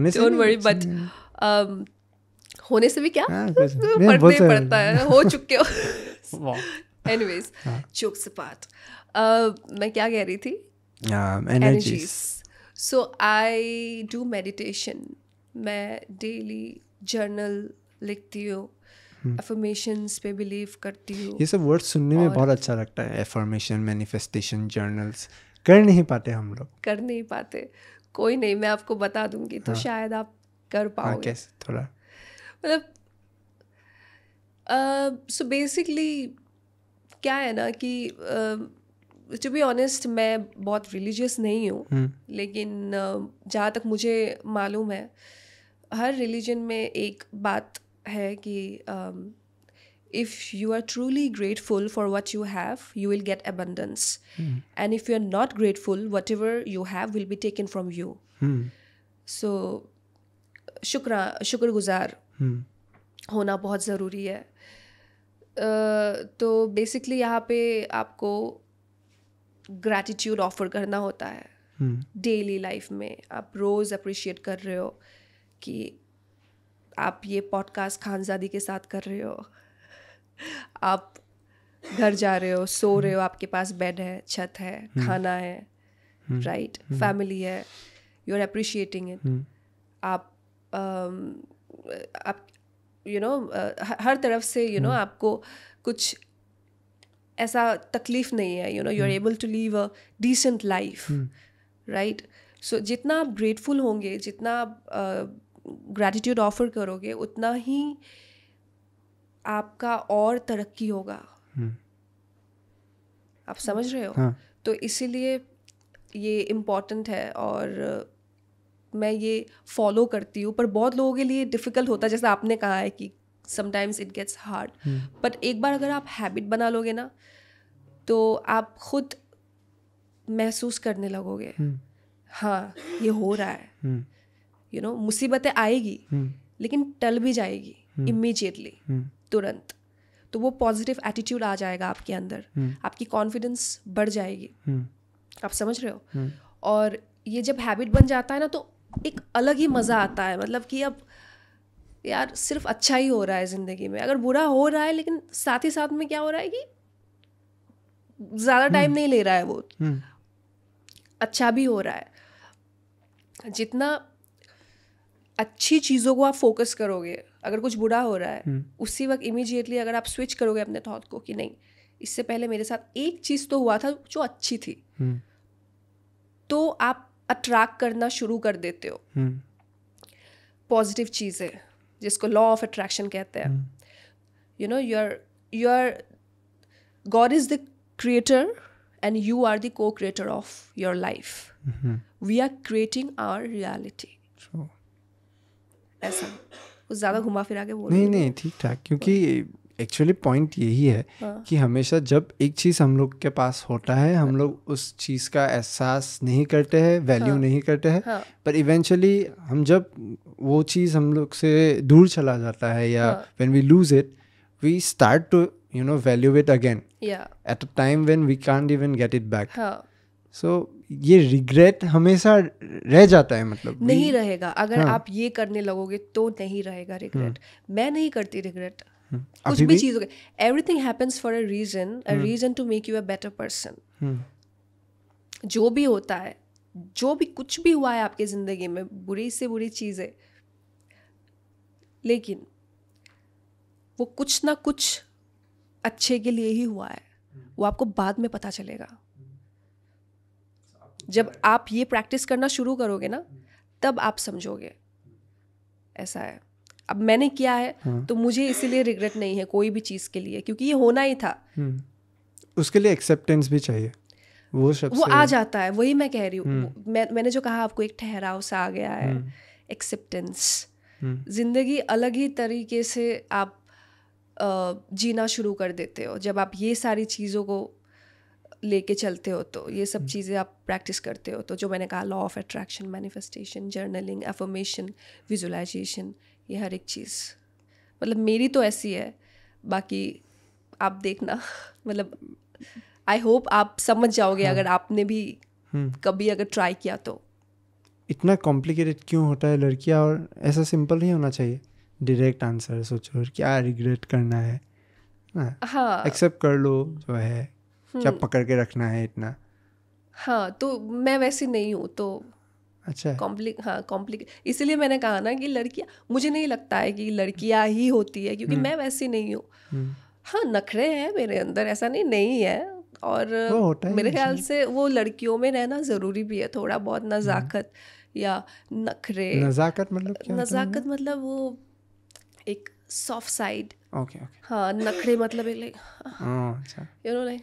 डोंट वरी बट होने से भी क्या हाँ, पढ़ते ही पड़ता है हो चुके हो एनीवेज जोक्स अपार्ट मैं क्या कह रही थी energies so I do meditation मैं डेली जर्नल लिखती हूँ एफर्मेशंस हम्म। पे बिलीव करती हूँ ये सब वर्ड सुनने में बहुत अच्छा लगता है एफर्मेशन मैनिफेस्टेशन जर्नल्स कर नहीं पाते हम लोग कर नहीं पाते कोई नहीं मैं आपको बता दूंगी तो हाँ. शायद आप कर हाँ, पाओगे हाँ, कैसे थोड़ा मतलब सो uh, बेसिकली क्या है ना कि टू बी ऑनेस्ट मैं बहुत रिलीजियस नहीं हूँ hmm. लेकिन uh, जहाँ तक मुझे मालूम है हर रिलीजन में एक बात है कि if you are truly grateful for what you have you will get abundance and if you are not grateful whatever you have will be taken from you so शुक्र शुक्रगुजार होना बहुत ज़रूरी है तो बेसिकली यहाँ पे आपको ग्रैटिट्यूड ऑफर करना होता है डेली लाइफ में आप रोज़ अप्रिशिएट कर रहे हो कि आप ये पॉडकास्ट खानजादी के साथ कर रहे हो आप घर जा रहे हो सो रहे हो आपके पास बेड है छत है खाना है राइट फैमिली है यू आर अप्रिशिएटिंग इट आप आप यू नो हर तरफ से यू नो हम्म। आपको कुछ ऐसा तकलीफ नहीं है you know you are able to live a decent life right so जितना आप ग्रेटफुल होंगे जितना आप ग्रेटिट्यूड ऑफर करोगे उतना ही आपका और तरक्की होगा हम्म। आप समझ रहे हो हाँ। तो इसीलिए ये इम्पोर्टेंट है और मैं ये फॉलो करती हूँ पर बहुत लोगों के लिए डिफ़िकल्ट होता है जैसे आपने कहा है कि sometimes it gets hard but एक बार अगर आप हैबिट बना लोगे ना तो आप खुद महसूस करने लगोगे hmm. हाँ ये हो रहा है यू hmm. नो मुसीबतें आएगी hmm. लेकिन टल भी जाएगी इमीजिएटली hmm. hmm. तुरंत तो वो पॉजिटिव एटीट्यूड आ जाएगा आपके अंदर hmm. आपकी कॉन्फिडेंस बढ़ जाएगी आप समझ रहे हो और ये जब हैबिट बन जाता है ना तो एक अलग ही मज़ा आता है मतलब कि अब यार सिर्फ अच्छा ही हो रहा है ज़िंदगी में अगर बुरा हो रहा है लेकिन साथ ही साथ में क्या हो रहा है कि ज़्यादा टाइम हम्म। नहीं ले रहा है वो हम्म। अच्छा भी हो रहा है जितना अच्छी चीज़ों को आप फोकस करोगे अगर कुछ बुरा हो रहा है हम्म। उसी वक्त इमीजिएटली अगर आप स्विच करोगे अपने थॉट को कि नहीं इससे पहले मेरे साथ एक चीज़ तो हुआ था जो अच्छी थी तो आप अट्रैक्ट करना शुरू कर देते हो हम्म। पॉजिटिव चीज़ें जिसको लॉ ऑफ अट्रैक्शन कहते हैं you know you're are God is the creator and you are the co-creator of your life we are creating our reality ऐसा कुछ ज़्यादा घुमा फिरा के बोल नहीं नहीं ठीक ठाक क्योंकि एक्चुअली पॉइंट यही है हाँ। कि हमेशा जब एक चीज़ हम लोग के पास होता है हम हाँ। लोग उस चीज़ का एहसास नहीं करते हैं वैल्यू हाँ. नहीं करते हैं हाँ. पर इवेंचुअली हम जब वो चीज़ हम लोग से दूर चला जाता है या when we lose it we start to you know value it again at a time when we can't even get it back so ये रिग्रेट हमेशा रह जाता है मतलब नहीं रहेगा अगर हाँ. आप ये करने लगोगे तो नहीं रहेगा रिग्रेट हाँ। मैं नहीं करती रिग्रेट Hmm. कुछ भी, चीज हो गई everything happens for a reason a reason to make you a better person जो भी होता है जो भी कुछ भी हुआ है आपके ज़िंदगी में बुरी से बुरी चीज़ है लेकिन वो कुछ ना कुछ अच्छे के लिए ही हुआ है hmm. वो आपको बाद में पता चलेगा hmm. जब आप ये प्रैक्टिस करना शुरू करोगे ना तब आप समझोगे ऐसा है अब मैंने किया है हाँ. तो मुझे इसीलिए रिग्रेट नहीं है कोई भी चीज़ के लिए क्योंकि ये होना ही था हम्म। उसके लिए एक्सेप्टेंस भी चाहिए वो वो आ जाता है वही मैं कह रही हूँ हम्म। मैं मैंने जो कहा आपको एक ठहराव सा आ गया है एक्सेप्टेंस जिंदगी अलग ही तरीके से आप जीना शुरू कर देते हो जब आप ये सारी चीज़ों को लेके चलते हो तो ये सब चीज़ें आप प्रैक्टिस करते हो तो जो मैंने कहा law of attraction manifestation journaling affirmation visualisation ये हर एक चीज़ मतलब मेरी तो ऐसी है बाकी आप देखना मतलब आई होप आप समझ जाओगे हाँ. अगर आपने भी हम्म। कभी अगर ट्राई किया तो इतना कॉम्प्लिकेटेड क्यों होता है लड़कियाँ और ऐसा सिंपल नहीं होना चाहिए डायरेक्ट आंसर सोचो क्या रिग्रेट करना है ना हाँ एक्सेप्ट हाँ। कर लो जो है क्या हम्म। पकड़ के रखना है इतना हाँ तो मैं वैसी नहीं हूँ तो अच्छा कॉम्प्लिक हाँ कॉम्प्लिक इसीलिए मैंने कहा ना कि लड़कियाँ मुझे नहीं लगता है कि लड़कियाँ ही होती है क्योंकि हम्म। मैं वैसी नहीं हूँ हम्म। हाँ नखरे हैं मेरे अंदर ऐसा नहीं नहीं है और मेरे ख्याल से वो लड़कियों में रहना ज़रूरी भी है थोड़ा बहुत हम्म। नज़ाकत या नखरे नज़ाकत मतलब क्या नज़ाकत मतलब वो एक सॉफ्ट साइड ओके ओके हाँ नखरे मतलब यू नो लाइक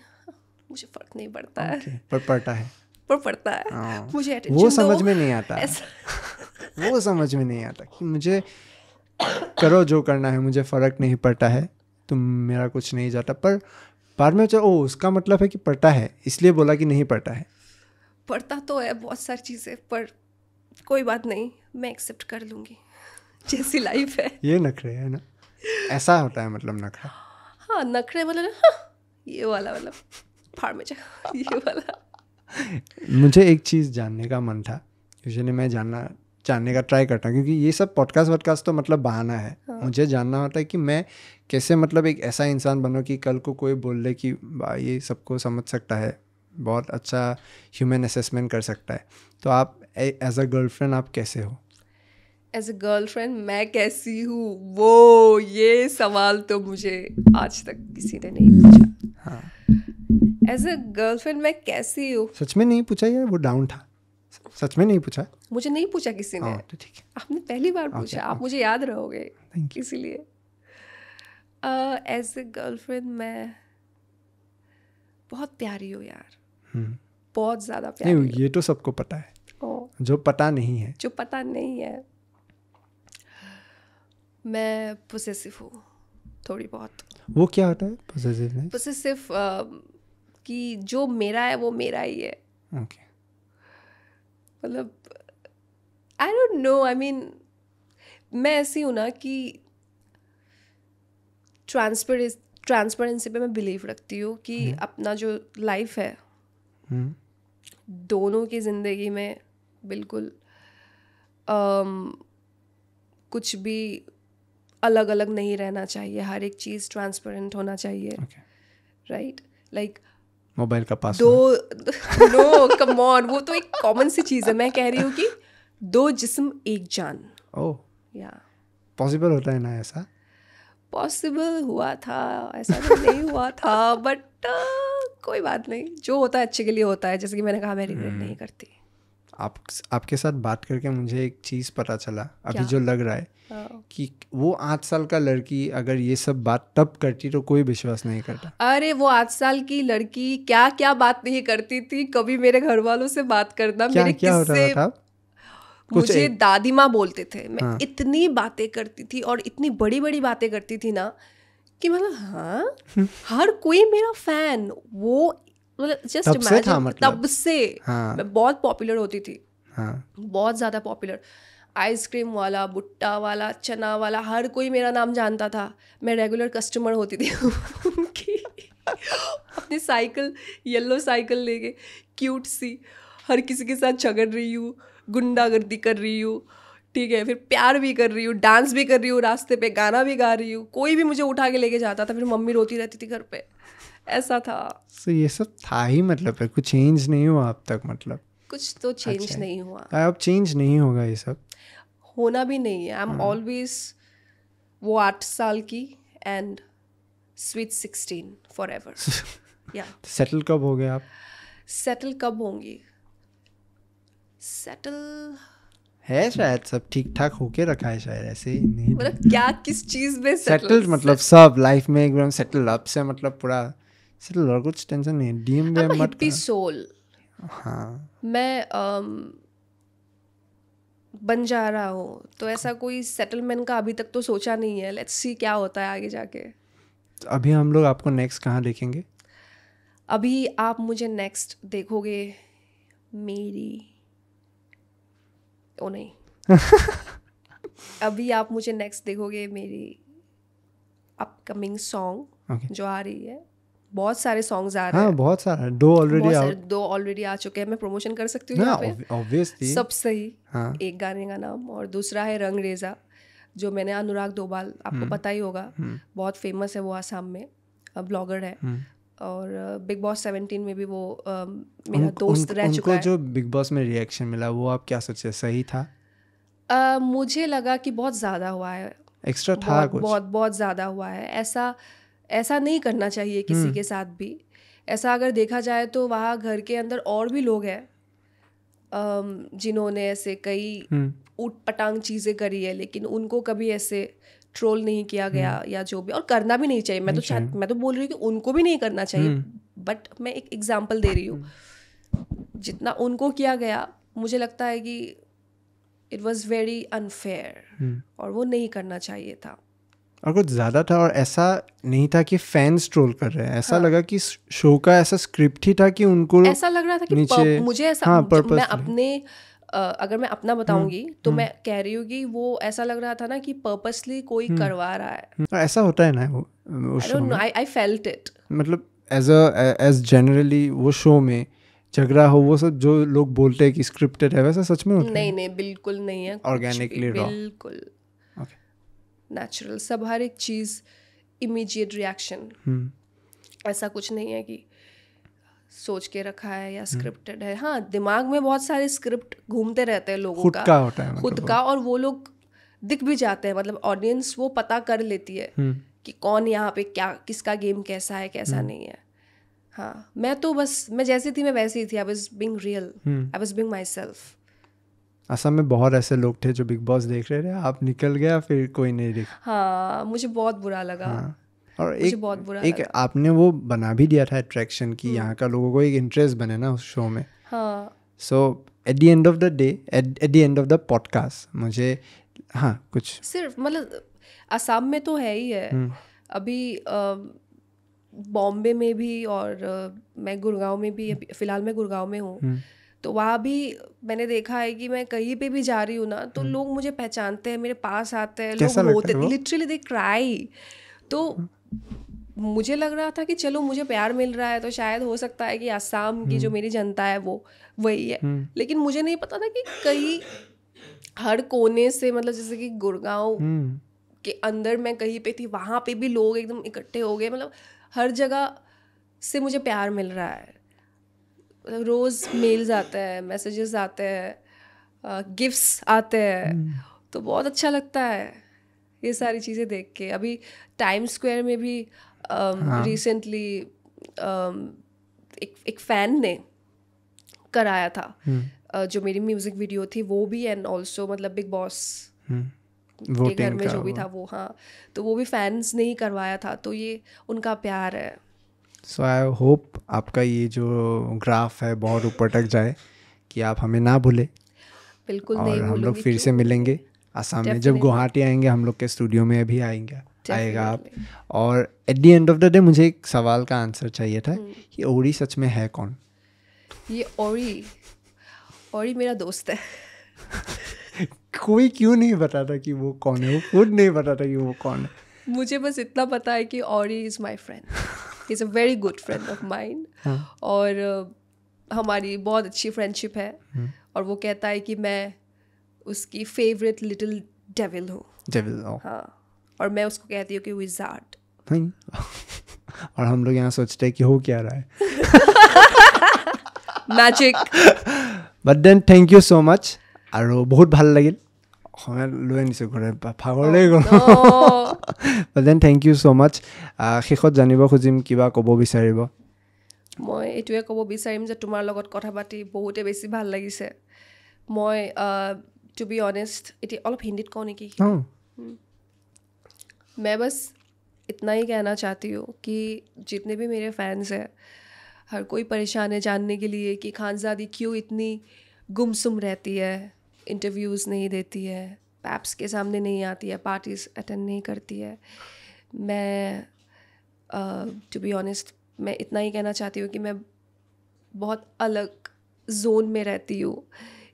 मुझे फर्क नहीं पड़ता है पर पड़ता है पर पड़ता है हाँ। मुझे वो समझ में नहीं आता वो समझ में नहीं आता कि मुझे करो जो करना है मुझे फ़र्क नहीं पड़ता है तो मेरा कुछ नहीं जाता पर बाद में ओ उसका मतलब है कि पड़ता है इसलिए बोला कि नहीं पड़ता है पड़ता तो है बहुत सारी चीज़ें पर कोई बात नहीं मैं एक्सेप्ट कर लूंगी जैसी लाइफ है ये नखरे है ना ऐसा होता है मतलब नखरा हाँ नखरे मतलब हाँ, ये वाला मतलब फाड़ में जा ये वाला मुझे एक चीज़ जानने का मन था यूजली मैं जानना जानने का ट्राई करता हूँ क्योंकि ये सब पॉडकास्ट वॉडकास्ट तो मतलब बहाना है हाँ। मुझे जानना होता है कि मैं कैसे मतलब एक ऐसा इंसान बनूँ कि कल को कोई बोल दे कि ये सबको समझ सकता है बहुत अच्छा ह्यूमन असेसमेंट कर सकता है तो आप एज अ गर्लफ्रेंड आप कैसे हो एज अ गर्लफ्रेंड मैं कैसी हूँ वो ये सवाल तो मुझे आज तक किसी ने नहीं पूछा हाँ एज अ गर्लफ्रेंड मैं कैसी हूँ सच में नहीं पूछा यार वो डाउन था सच में नहीं पूछा मुझे नहीं पूछा किसी ने हाँ, तो ठीक है आपने पहली बार पूछा okay, आप okay. मुझे याद रहोगे थैंक यू इसीलिए एज ए गर्लफ्रेंड मैं बहुत प्यारी हूँ यार hmm. बहुत ज़्यादा प्यारी नहीं ये तो सबको पता है oh. जो पता नहीं है जो पता नहीं है मैं पोसेसिव हूँ थोड़ी बहुत वो क्या होता है पोसेसिव पोसेसिव कि जो मेरा है वो मेरा ही है मतलब I don't know I mean मैं ऐसी हूँ ना कि ट्रांसपेरे ट्रांसपेरेंसी पे मैं बिलीव रखती हूँ कि hmm. अपना जो लाइफ है hmm. दोनों की ज़िंदगी में बिल्कुल um, कुछ भी अलग अलग नहीं रहना चाहिए हर एक चीज़ ट्रांसपेरेंट होना चाहिए right okay. Like right? like, mobile का पास दो नो कम ऑन वो तो एक कॉमन सी चीज है मैं कह रही हूँ कि दो जिस्म एक जान ओ या पॉसिबल होता है ना ऐसा पॉसिबल हुआ था ऐसा तो नहीं हुआ था बट uh, कोई बात नहीं जो होता है अच्छे के लिए होता है जैसे कि मैंने कहा मैं रिग्रेट hmm. नहीं करती आप आपके साथ बात करके मुझे एक चीज़ पता चला अभी जो लग रहा है कि वो आठ साल का लड़की अगर ये सब बात तब करती तो कोई विश्वास नहीं करता अरे वो आठ साल की लड़की क्या क्या बात नहीं करती थी कभी मेरे घर वालों से बात करता क्या, मेरे क्या हो रहा था मुझे दादी माँ बोलते थे मैं हाँ. इतनी बातें करती थी और इतनी बड़ी बड़ी बातें करती थी ना कि मतलब हाँ हर कोई मेरा फैन वो मतलब जस्ट तब से मतलब। हाँ। मैं बहुत पॉपुलर होती थी हाँ। बहुत ज़्यादा पॉपुलर आइसक्रीम वाला भुट्टा वाला चना वाला हर कोई मेरा नाम जानता था मैं रेगुलर कस्टमर होती थी उनकी अपनी साइकिल येलो साइकिल लेके क्यूट सी हर किसी के साथ झगड़ रही हूँ गुंडागर्दी कर रही हूँ ठीक है फिर प्यार भी कर रही हूँ डांस भी कर रही हूँ रास्ते पे गाना भी गा रही हूँ कोई भी मुझे उठा के लेके जाता था फिर मम्मी रोती रहती थी घर पर ऐसा था सो so, ये सब था ही मतलब है कुछ चेंज नहीं हुआ अब तक मतलब कुछ तो चेंज अच्छा नहीं हुआ हाँ, अब चेंज नहीं होगा ये सब होना भी नहीं है आई एम ऑलवेज वो आठ साल की and sweet sixteen forever या सेटल कब हो गए आप सेटल कब होंगी सेटल है शायद सब ठीक ठाक होके रखा है शायद ऐसे ही नहीं मतलब क्या किस चीज में सेटल मतलब सब लाइफ में एकदम सेटल अप से मतलब पूरा सिर्फ लड़ कुछ टेंशन नहीं है डीम वे मत हिप्पी सोल हाँ मैं um, बन जा रहा हूँ तो ऐसा कोई सेटलमेंट का अभी तक तो सोचा नहीं है लेट्स सी क्या होता है आगे जाके तो अभी हम लोग आपको नेक्स्ट कहाँ देखेंगे अभी आप मुझे नेक्स्ट देखोगे मेरी ओ नहीं अभी आप मुझे नेक्स्ट देखोगे मेरी अपकमिंग सॉन्ग okay. जो आ रही है बहुत सारे सॉन्ग्स आ रहे हाँ, हैं हाँ, बहुत सारे दो ऑलरेडी दो ऑलरेडी आ चुके हैं मैं प्रमोशन कर सकती हूँ ऑब्वियसली हाँ, सब सही हाँ. एक गाने का नाम और दूसरा है रंग रेजा जो मैंने अनुराग दोबाल आपको हम्म। पता ही होगा हम्म। बहुत फेमस है वो आसाम में ब्लॉगर है हम्म। और बिग बॉस सेवनटीन में भी वो मेरा दोस्त रह चुका है जो बिग बॉस में रिएक्शन मिला वो आप क्या सोचे सही था मुझे लगा कि बहुत ज़्यादा हुआ है एक्स्ट्रा था बहुत बहुत ज़्यादा हुआ है ऐसा ऐसा नहीं करना चाहिए किसी हम्म। के साथ भी ऐसा अगर देखा जाए तो वहाँ घर के अंदर और भी लोग हैं जिन्होंने ऐसे कई हम्म। ऊट पटांग चीज़ें करी है लेकिन उनको कभी ऐसे ट्रोल नहीं किया गया हम्म। या जो भी और करना भी नहीं चाहिए मैं तो शायद मैं तो बोल रही हूँ कि उनको भी नहीं करना चाहिए बट मैं एक एग्जाम्पल दे रही हूँ जितना उनको किया गया मुझे लगता है कि इट वॉज़ वेरी अनफेयर और वो नहीं करना चाहिए था और कुछ ज़्यादा था और ऐसा नहीं था कि फैंस ट्रोल कर रहे हैं ऐसा हाँ। लगा कि शो का ऐसा स्क्रिप्ट ही था कि उनको ऐसा लग रहा था कि नीचे मुझे ऐसा हाँ, मैं अपने अगर मैं अपना बताऊंगी हम्म, तो हम्म। मैं कह रही हूँ कि वो ऐसा लग रहा था ना कि पर्पसली कोई हम्म। करवा रहा है ऐसा होता है ना वो आई फेल्ट इट मतलब एज अ एज जनरली वो शो में झगड़ा हो वो सब जो लोग बोलते हैं कि स्क्रिप्टेड है वैसा सच में होता नहीं नहीं बिल्कुल नहीं है ऑर्गेनिकली बिल्कुल नेचुरल सब हर एक चीज़ इमीजिएट हम्म। रिएक्शन ऐसा कुछ नहीं है कि सोच के रखा है या स्क्रिप्टेड हम्म। है हाँ दिमाग में बहुत सारे स्क्रिप्ट घूमते रहते हैं लोगों का, का होता है खुद मतलब का और वो लोग दिख भी जाते हैं मतलब ऑडियंस वो पता कर लेती है हम्म। कि कौन यहाँ पे क्या किसका गेम कैसा है कैसा नहीं है हाँ मैं तो बस मैं जैसी थी मैं वैसी ही थी I was being real I was being myself Assam में बहुत ऐसे लोग थे जो बिग बॉस देख रहे थे आप निकल गया फिर कोई नहीं देखा हाँ मुझे बहुत बुरा लगा हाँ। और एक बहुत बुरा एक लगा। आपने वो बना भी दिया था अट्रैक्शन की हम्म। यहाँ का लोगों को एक इंटरेस्ट बने ना उस शो में so at the end of the day at the end of the podcast मुझे हाँ कुछ सिर्फ मतलब असम में तो है ही है हम्म। अभी बॉम्बे में भी और मैं गुड़गांव में भी फिलहाल मैं गुड़गांव में हूँ हम्म। तो वहाँ भी मैंने देखा है कि मैं कहीं पे भी जा रही हूँ ना तो हम्म। लोग मुझे पहचानते हैं मेरे पास आते हैं लोग होते लिटरली दे क्राई तो हम्म। मुझे लग रहा था कि चलो मुझे प्यार मिल रहा है तो शायद हो सकता है कि आसाम की जो हम्म। मेरी जनता है वो वही है लेकिन मुझे नहीं पता था कि कहीं हर कोने से मतलब जैसे कि गुड़गांव के अंदर मैं कहीं पे थी वहाँ पे भी लोग एकदम इकट्ठे हो गए मतलब हर जगह से मुझे प्यार मिल रहा है रोज़ मेल्स आते हैं मैसेजेस आते हैं गिफ्ट्स आते हैं हम्म। तो बहुत अच्छा लगता है ये सारी चीज़ें देख के अभी टाइम स्क्वायर में भी रिसेंटली हाँ। एक एक फ़ैन ने कराया था हम्म। जो मेरी म्यूज़िक वीडियो थी वो भी एंड ऑल्सो मतलब बिग बॉस हम्म। के घर में जो भी था वो हाँ तो वो भी फैंस ने ही करवाया था तो ये उनका प्यार है सो आई होप आपका ये जो ग्राफ है बहुत ऊपर तक जाए कि आप हमें ना भूलें बिल्कुल और नहीं हम लोग फिर से मिलेंगे आसाम में जब गुवाहाटी आएंगे हम लोग के स्टूडियो में भी आएंगे आएगा आप और at the end of the day मुझे एक सवाल का आंसर चाहिए था हम्म। कि ओरी सच में है कौन ये ओरी ओरी मेरा दोस्त है कोई क्यों नहीं बताता कि वो कौन है वो खुद नहीं बताता कि वो कौन है मुझे बस इतना पता है कि Orry is my friend is a very good friend of mind और uh, हमारी बहुत अच्छी फ्रेंडशिप है हम्म। और वो कहता है कि मैं उसकी फेवरेट लिटिल डेविल हूँ डेविल oh। हाँ और मैं उसको कहती हूँ कि विजार्ड और हम लोग यहाँ सोचते हैं कि हो क्या रहा है magic but then thank you so much और बहुत भल लगे অসমীয়া লৈ আনিছোঁ ঘৰে ভাগৰলৈ গ'ল দেন থেংক ইউ ছ' মাছ শেষত জানিব খুজিম কিবা ক'ব বিচাৰিব মই এইটোৱে ক'ব বিচাৰিম যে তোমাৰ লগত কথা পাতি বহুতে বেছি ভাল লাগিছে মই টু বি অনেষ্ট এতিয়া অলপ হিন্দীত কওঁ নেকি মই বছ ইতনা হি কহনা চাহতি কি জিতনে ভি মেৰে ফেনছ হে হৰ কোই পৰেশান জাননে কে লিয়ে কি খানজাদি কিউ ইতনি গুমসুম ৰহতি হে इंटरव्यूज़ नहीं देती है पैप्स के सामने नहीं आती है पार्टीज अटेंड नहीं करती है मैं टू बी ऑनेस्ट मैं इतना ही कहना चाहती हूँ कि मैं बहुत अलग जोन में रहती हूँ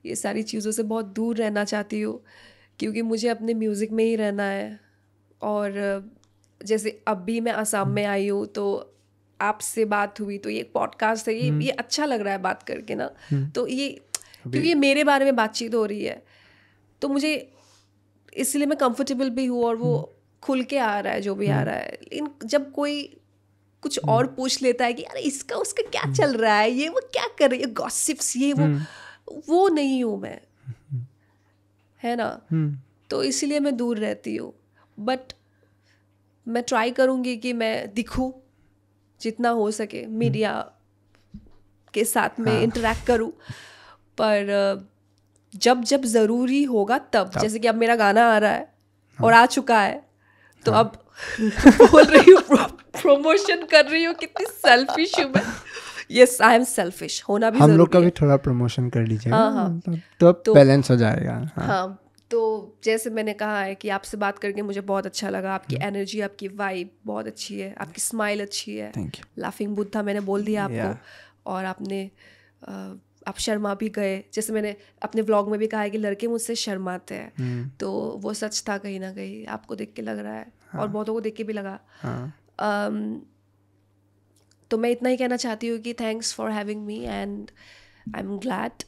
ये सारी चीज़ों से बहुत दूर रहना चाहती हूँ क्योंकि मुझे अपने म्यूज़िक में ही रहना है और जैसे अब भी मैं आसाम में आई हूँ तो आपसे बात हुई तो ये पॉडकास्ट है ये हम्म। ये अच्छा लग रहा है बात करके ना हम्म। तो ये क्योंकि मेरे बारे में बातचीत हो रही है तो मुझे इसलिए मैं कंफर्टेबल भी हूँ और वो हम्म। खुल के आ रहा है जो भी आ हम्म। रहा है लेकिन जब कोई कुछ हम्म। और पूछ लेता है कि यार इसका उसका क्या चल रहा है ये वो क्या कर रही है गॉसिप्स ये वो वो नहीं हूँ मैं है ना तो इसीलिए मैं दूर रहती हूँ बट मैं ट्राई करूँगी कि मैं दिखूँ जितना हो सके मीडिया के साथ में इंटरेक्ट हाँ। करूँ पर जब जब ज़रूरी होगा तब जैसे कि अब मेरा गाना आ रहा है हाँ। और आ चुका है तो हाँ। अब बोल रही हूँ प्रो, प्रमोशन कर रही हूँ कितनी सेल्फिश हूँ मैं यस आई एम सेल्फिश होना भी हम लोग का भी थोड़ा प्रमोशन कर लीजिए हाँ हाँ तो अब तो, बैलेंस हो जाएगा हाँ, हाँ तो जैसे मैंने कहा है कि आपसे बात करके मुझे बहुत अच्छा लगा आपकी एनर्जी हम्म। आपकी वाइब बहुत अच्छी है आपकी स्माइल अच्छी है लाफिंग बुद्धा मैंने बोल दिया आपको और आपने आप शर्मा भी गए जैसे मैंने अपने ब्लॉग में भी कहा है कि लड़के मुझसे शर्माते हैं हम्म। तो वो सच था कहीं ना कहीं आपको देख के लग रहा है हाँ। और बहुतों को देख के भी लगा हाँ। um, तो मैं इतना ही कहना चाहती हूँ कि thanks for having me and I am glad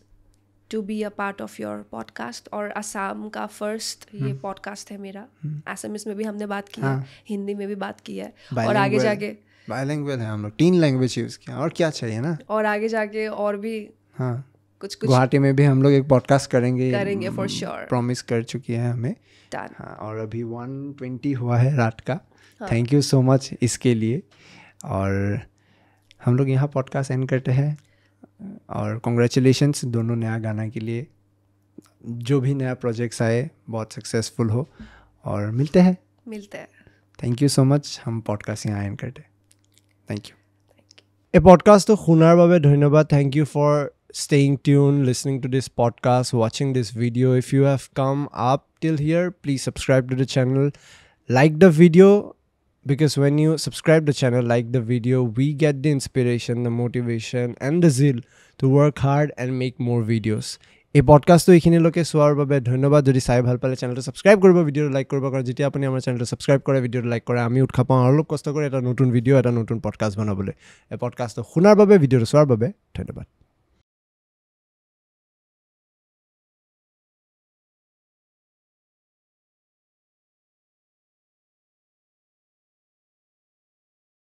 to be a part of your podcast और असम का फर्स्ट ये पॉडकास्ट हम्म। है मेरा असम हम्म। में भी हमने बात की हाँ। है हिंदी में भी बात की है और आगे जाके बायलैंग्वेज है हम लोग तीन लैंग्वेज यूज़ किया और क्या चाहिए ना और आगे जाके और भी हाँ कुछ कुछ गुवाहाटी में भी हम लोग एक पॉडकास्ट करेंगे करेंगे फॉर श्योर प्रॉमिस कर चुकी है हमें हाँ और अभी वन ट्वेंटी हुआ है रात का थैंक यू सो मच इसके लिए और हम लोग यहाँ पॉडकास्ट एंड करते हैं और कॉन्ग्रेचुलेशन दोनों नया गाना के लिए जो भी नया प्रोजेक्ट्स आए बहुत सक्सेसफुल हो और मिलते हैं मिलते हैं थैंक यू सो मच हम पॉडकास्ट यहाँ ইয়াৰ करते थैंक यू ए पॉडकास्ट तो শুনাৰ বাবে धन्यवाद thank you for staying tuned, listening to this podcast, watching this video. If you have come up till here, please subscribe to the channel, like the video. Because when you subscribe the channel, like the video, we get the inspiration, the motivation, and the zeal to work hard and make more videos. এই পডকাষ্টটো এইখিনিলৈকে চোৱাৰ বাবে ধন্যবাদ যদি চাই ভাল পালে চেনেলটো subscribe কৰিব ভিডিঅ'টো লাইক কৰিব কাৰণ যেতিয়া আপুনি আমাৰ চেনেলটো ছাবস্ক্ৰাইব কৰে ভিডিঅ'টো লাইক কৰে আমি উৎসাহ পাওঁ আৰু অলপ কষ্ট কৰে এটা নতুন ভিডিঅ' এটা নতুন পডকাষ্ট বনাবলৈ এই পডকাষ্টটো শুনাৰ বাবে ভিডিঅ'টো চোৱাৰ বাবে ধন্যবাদ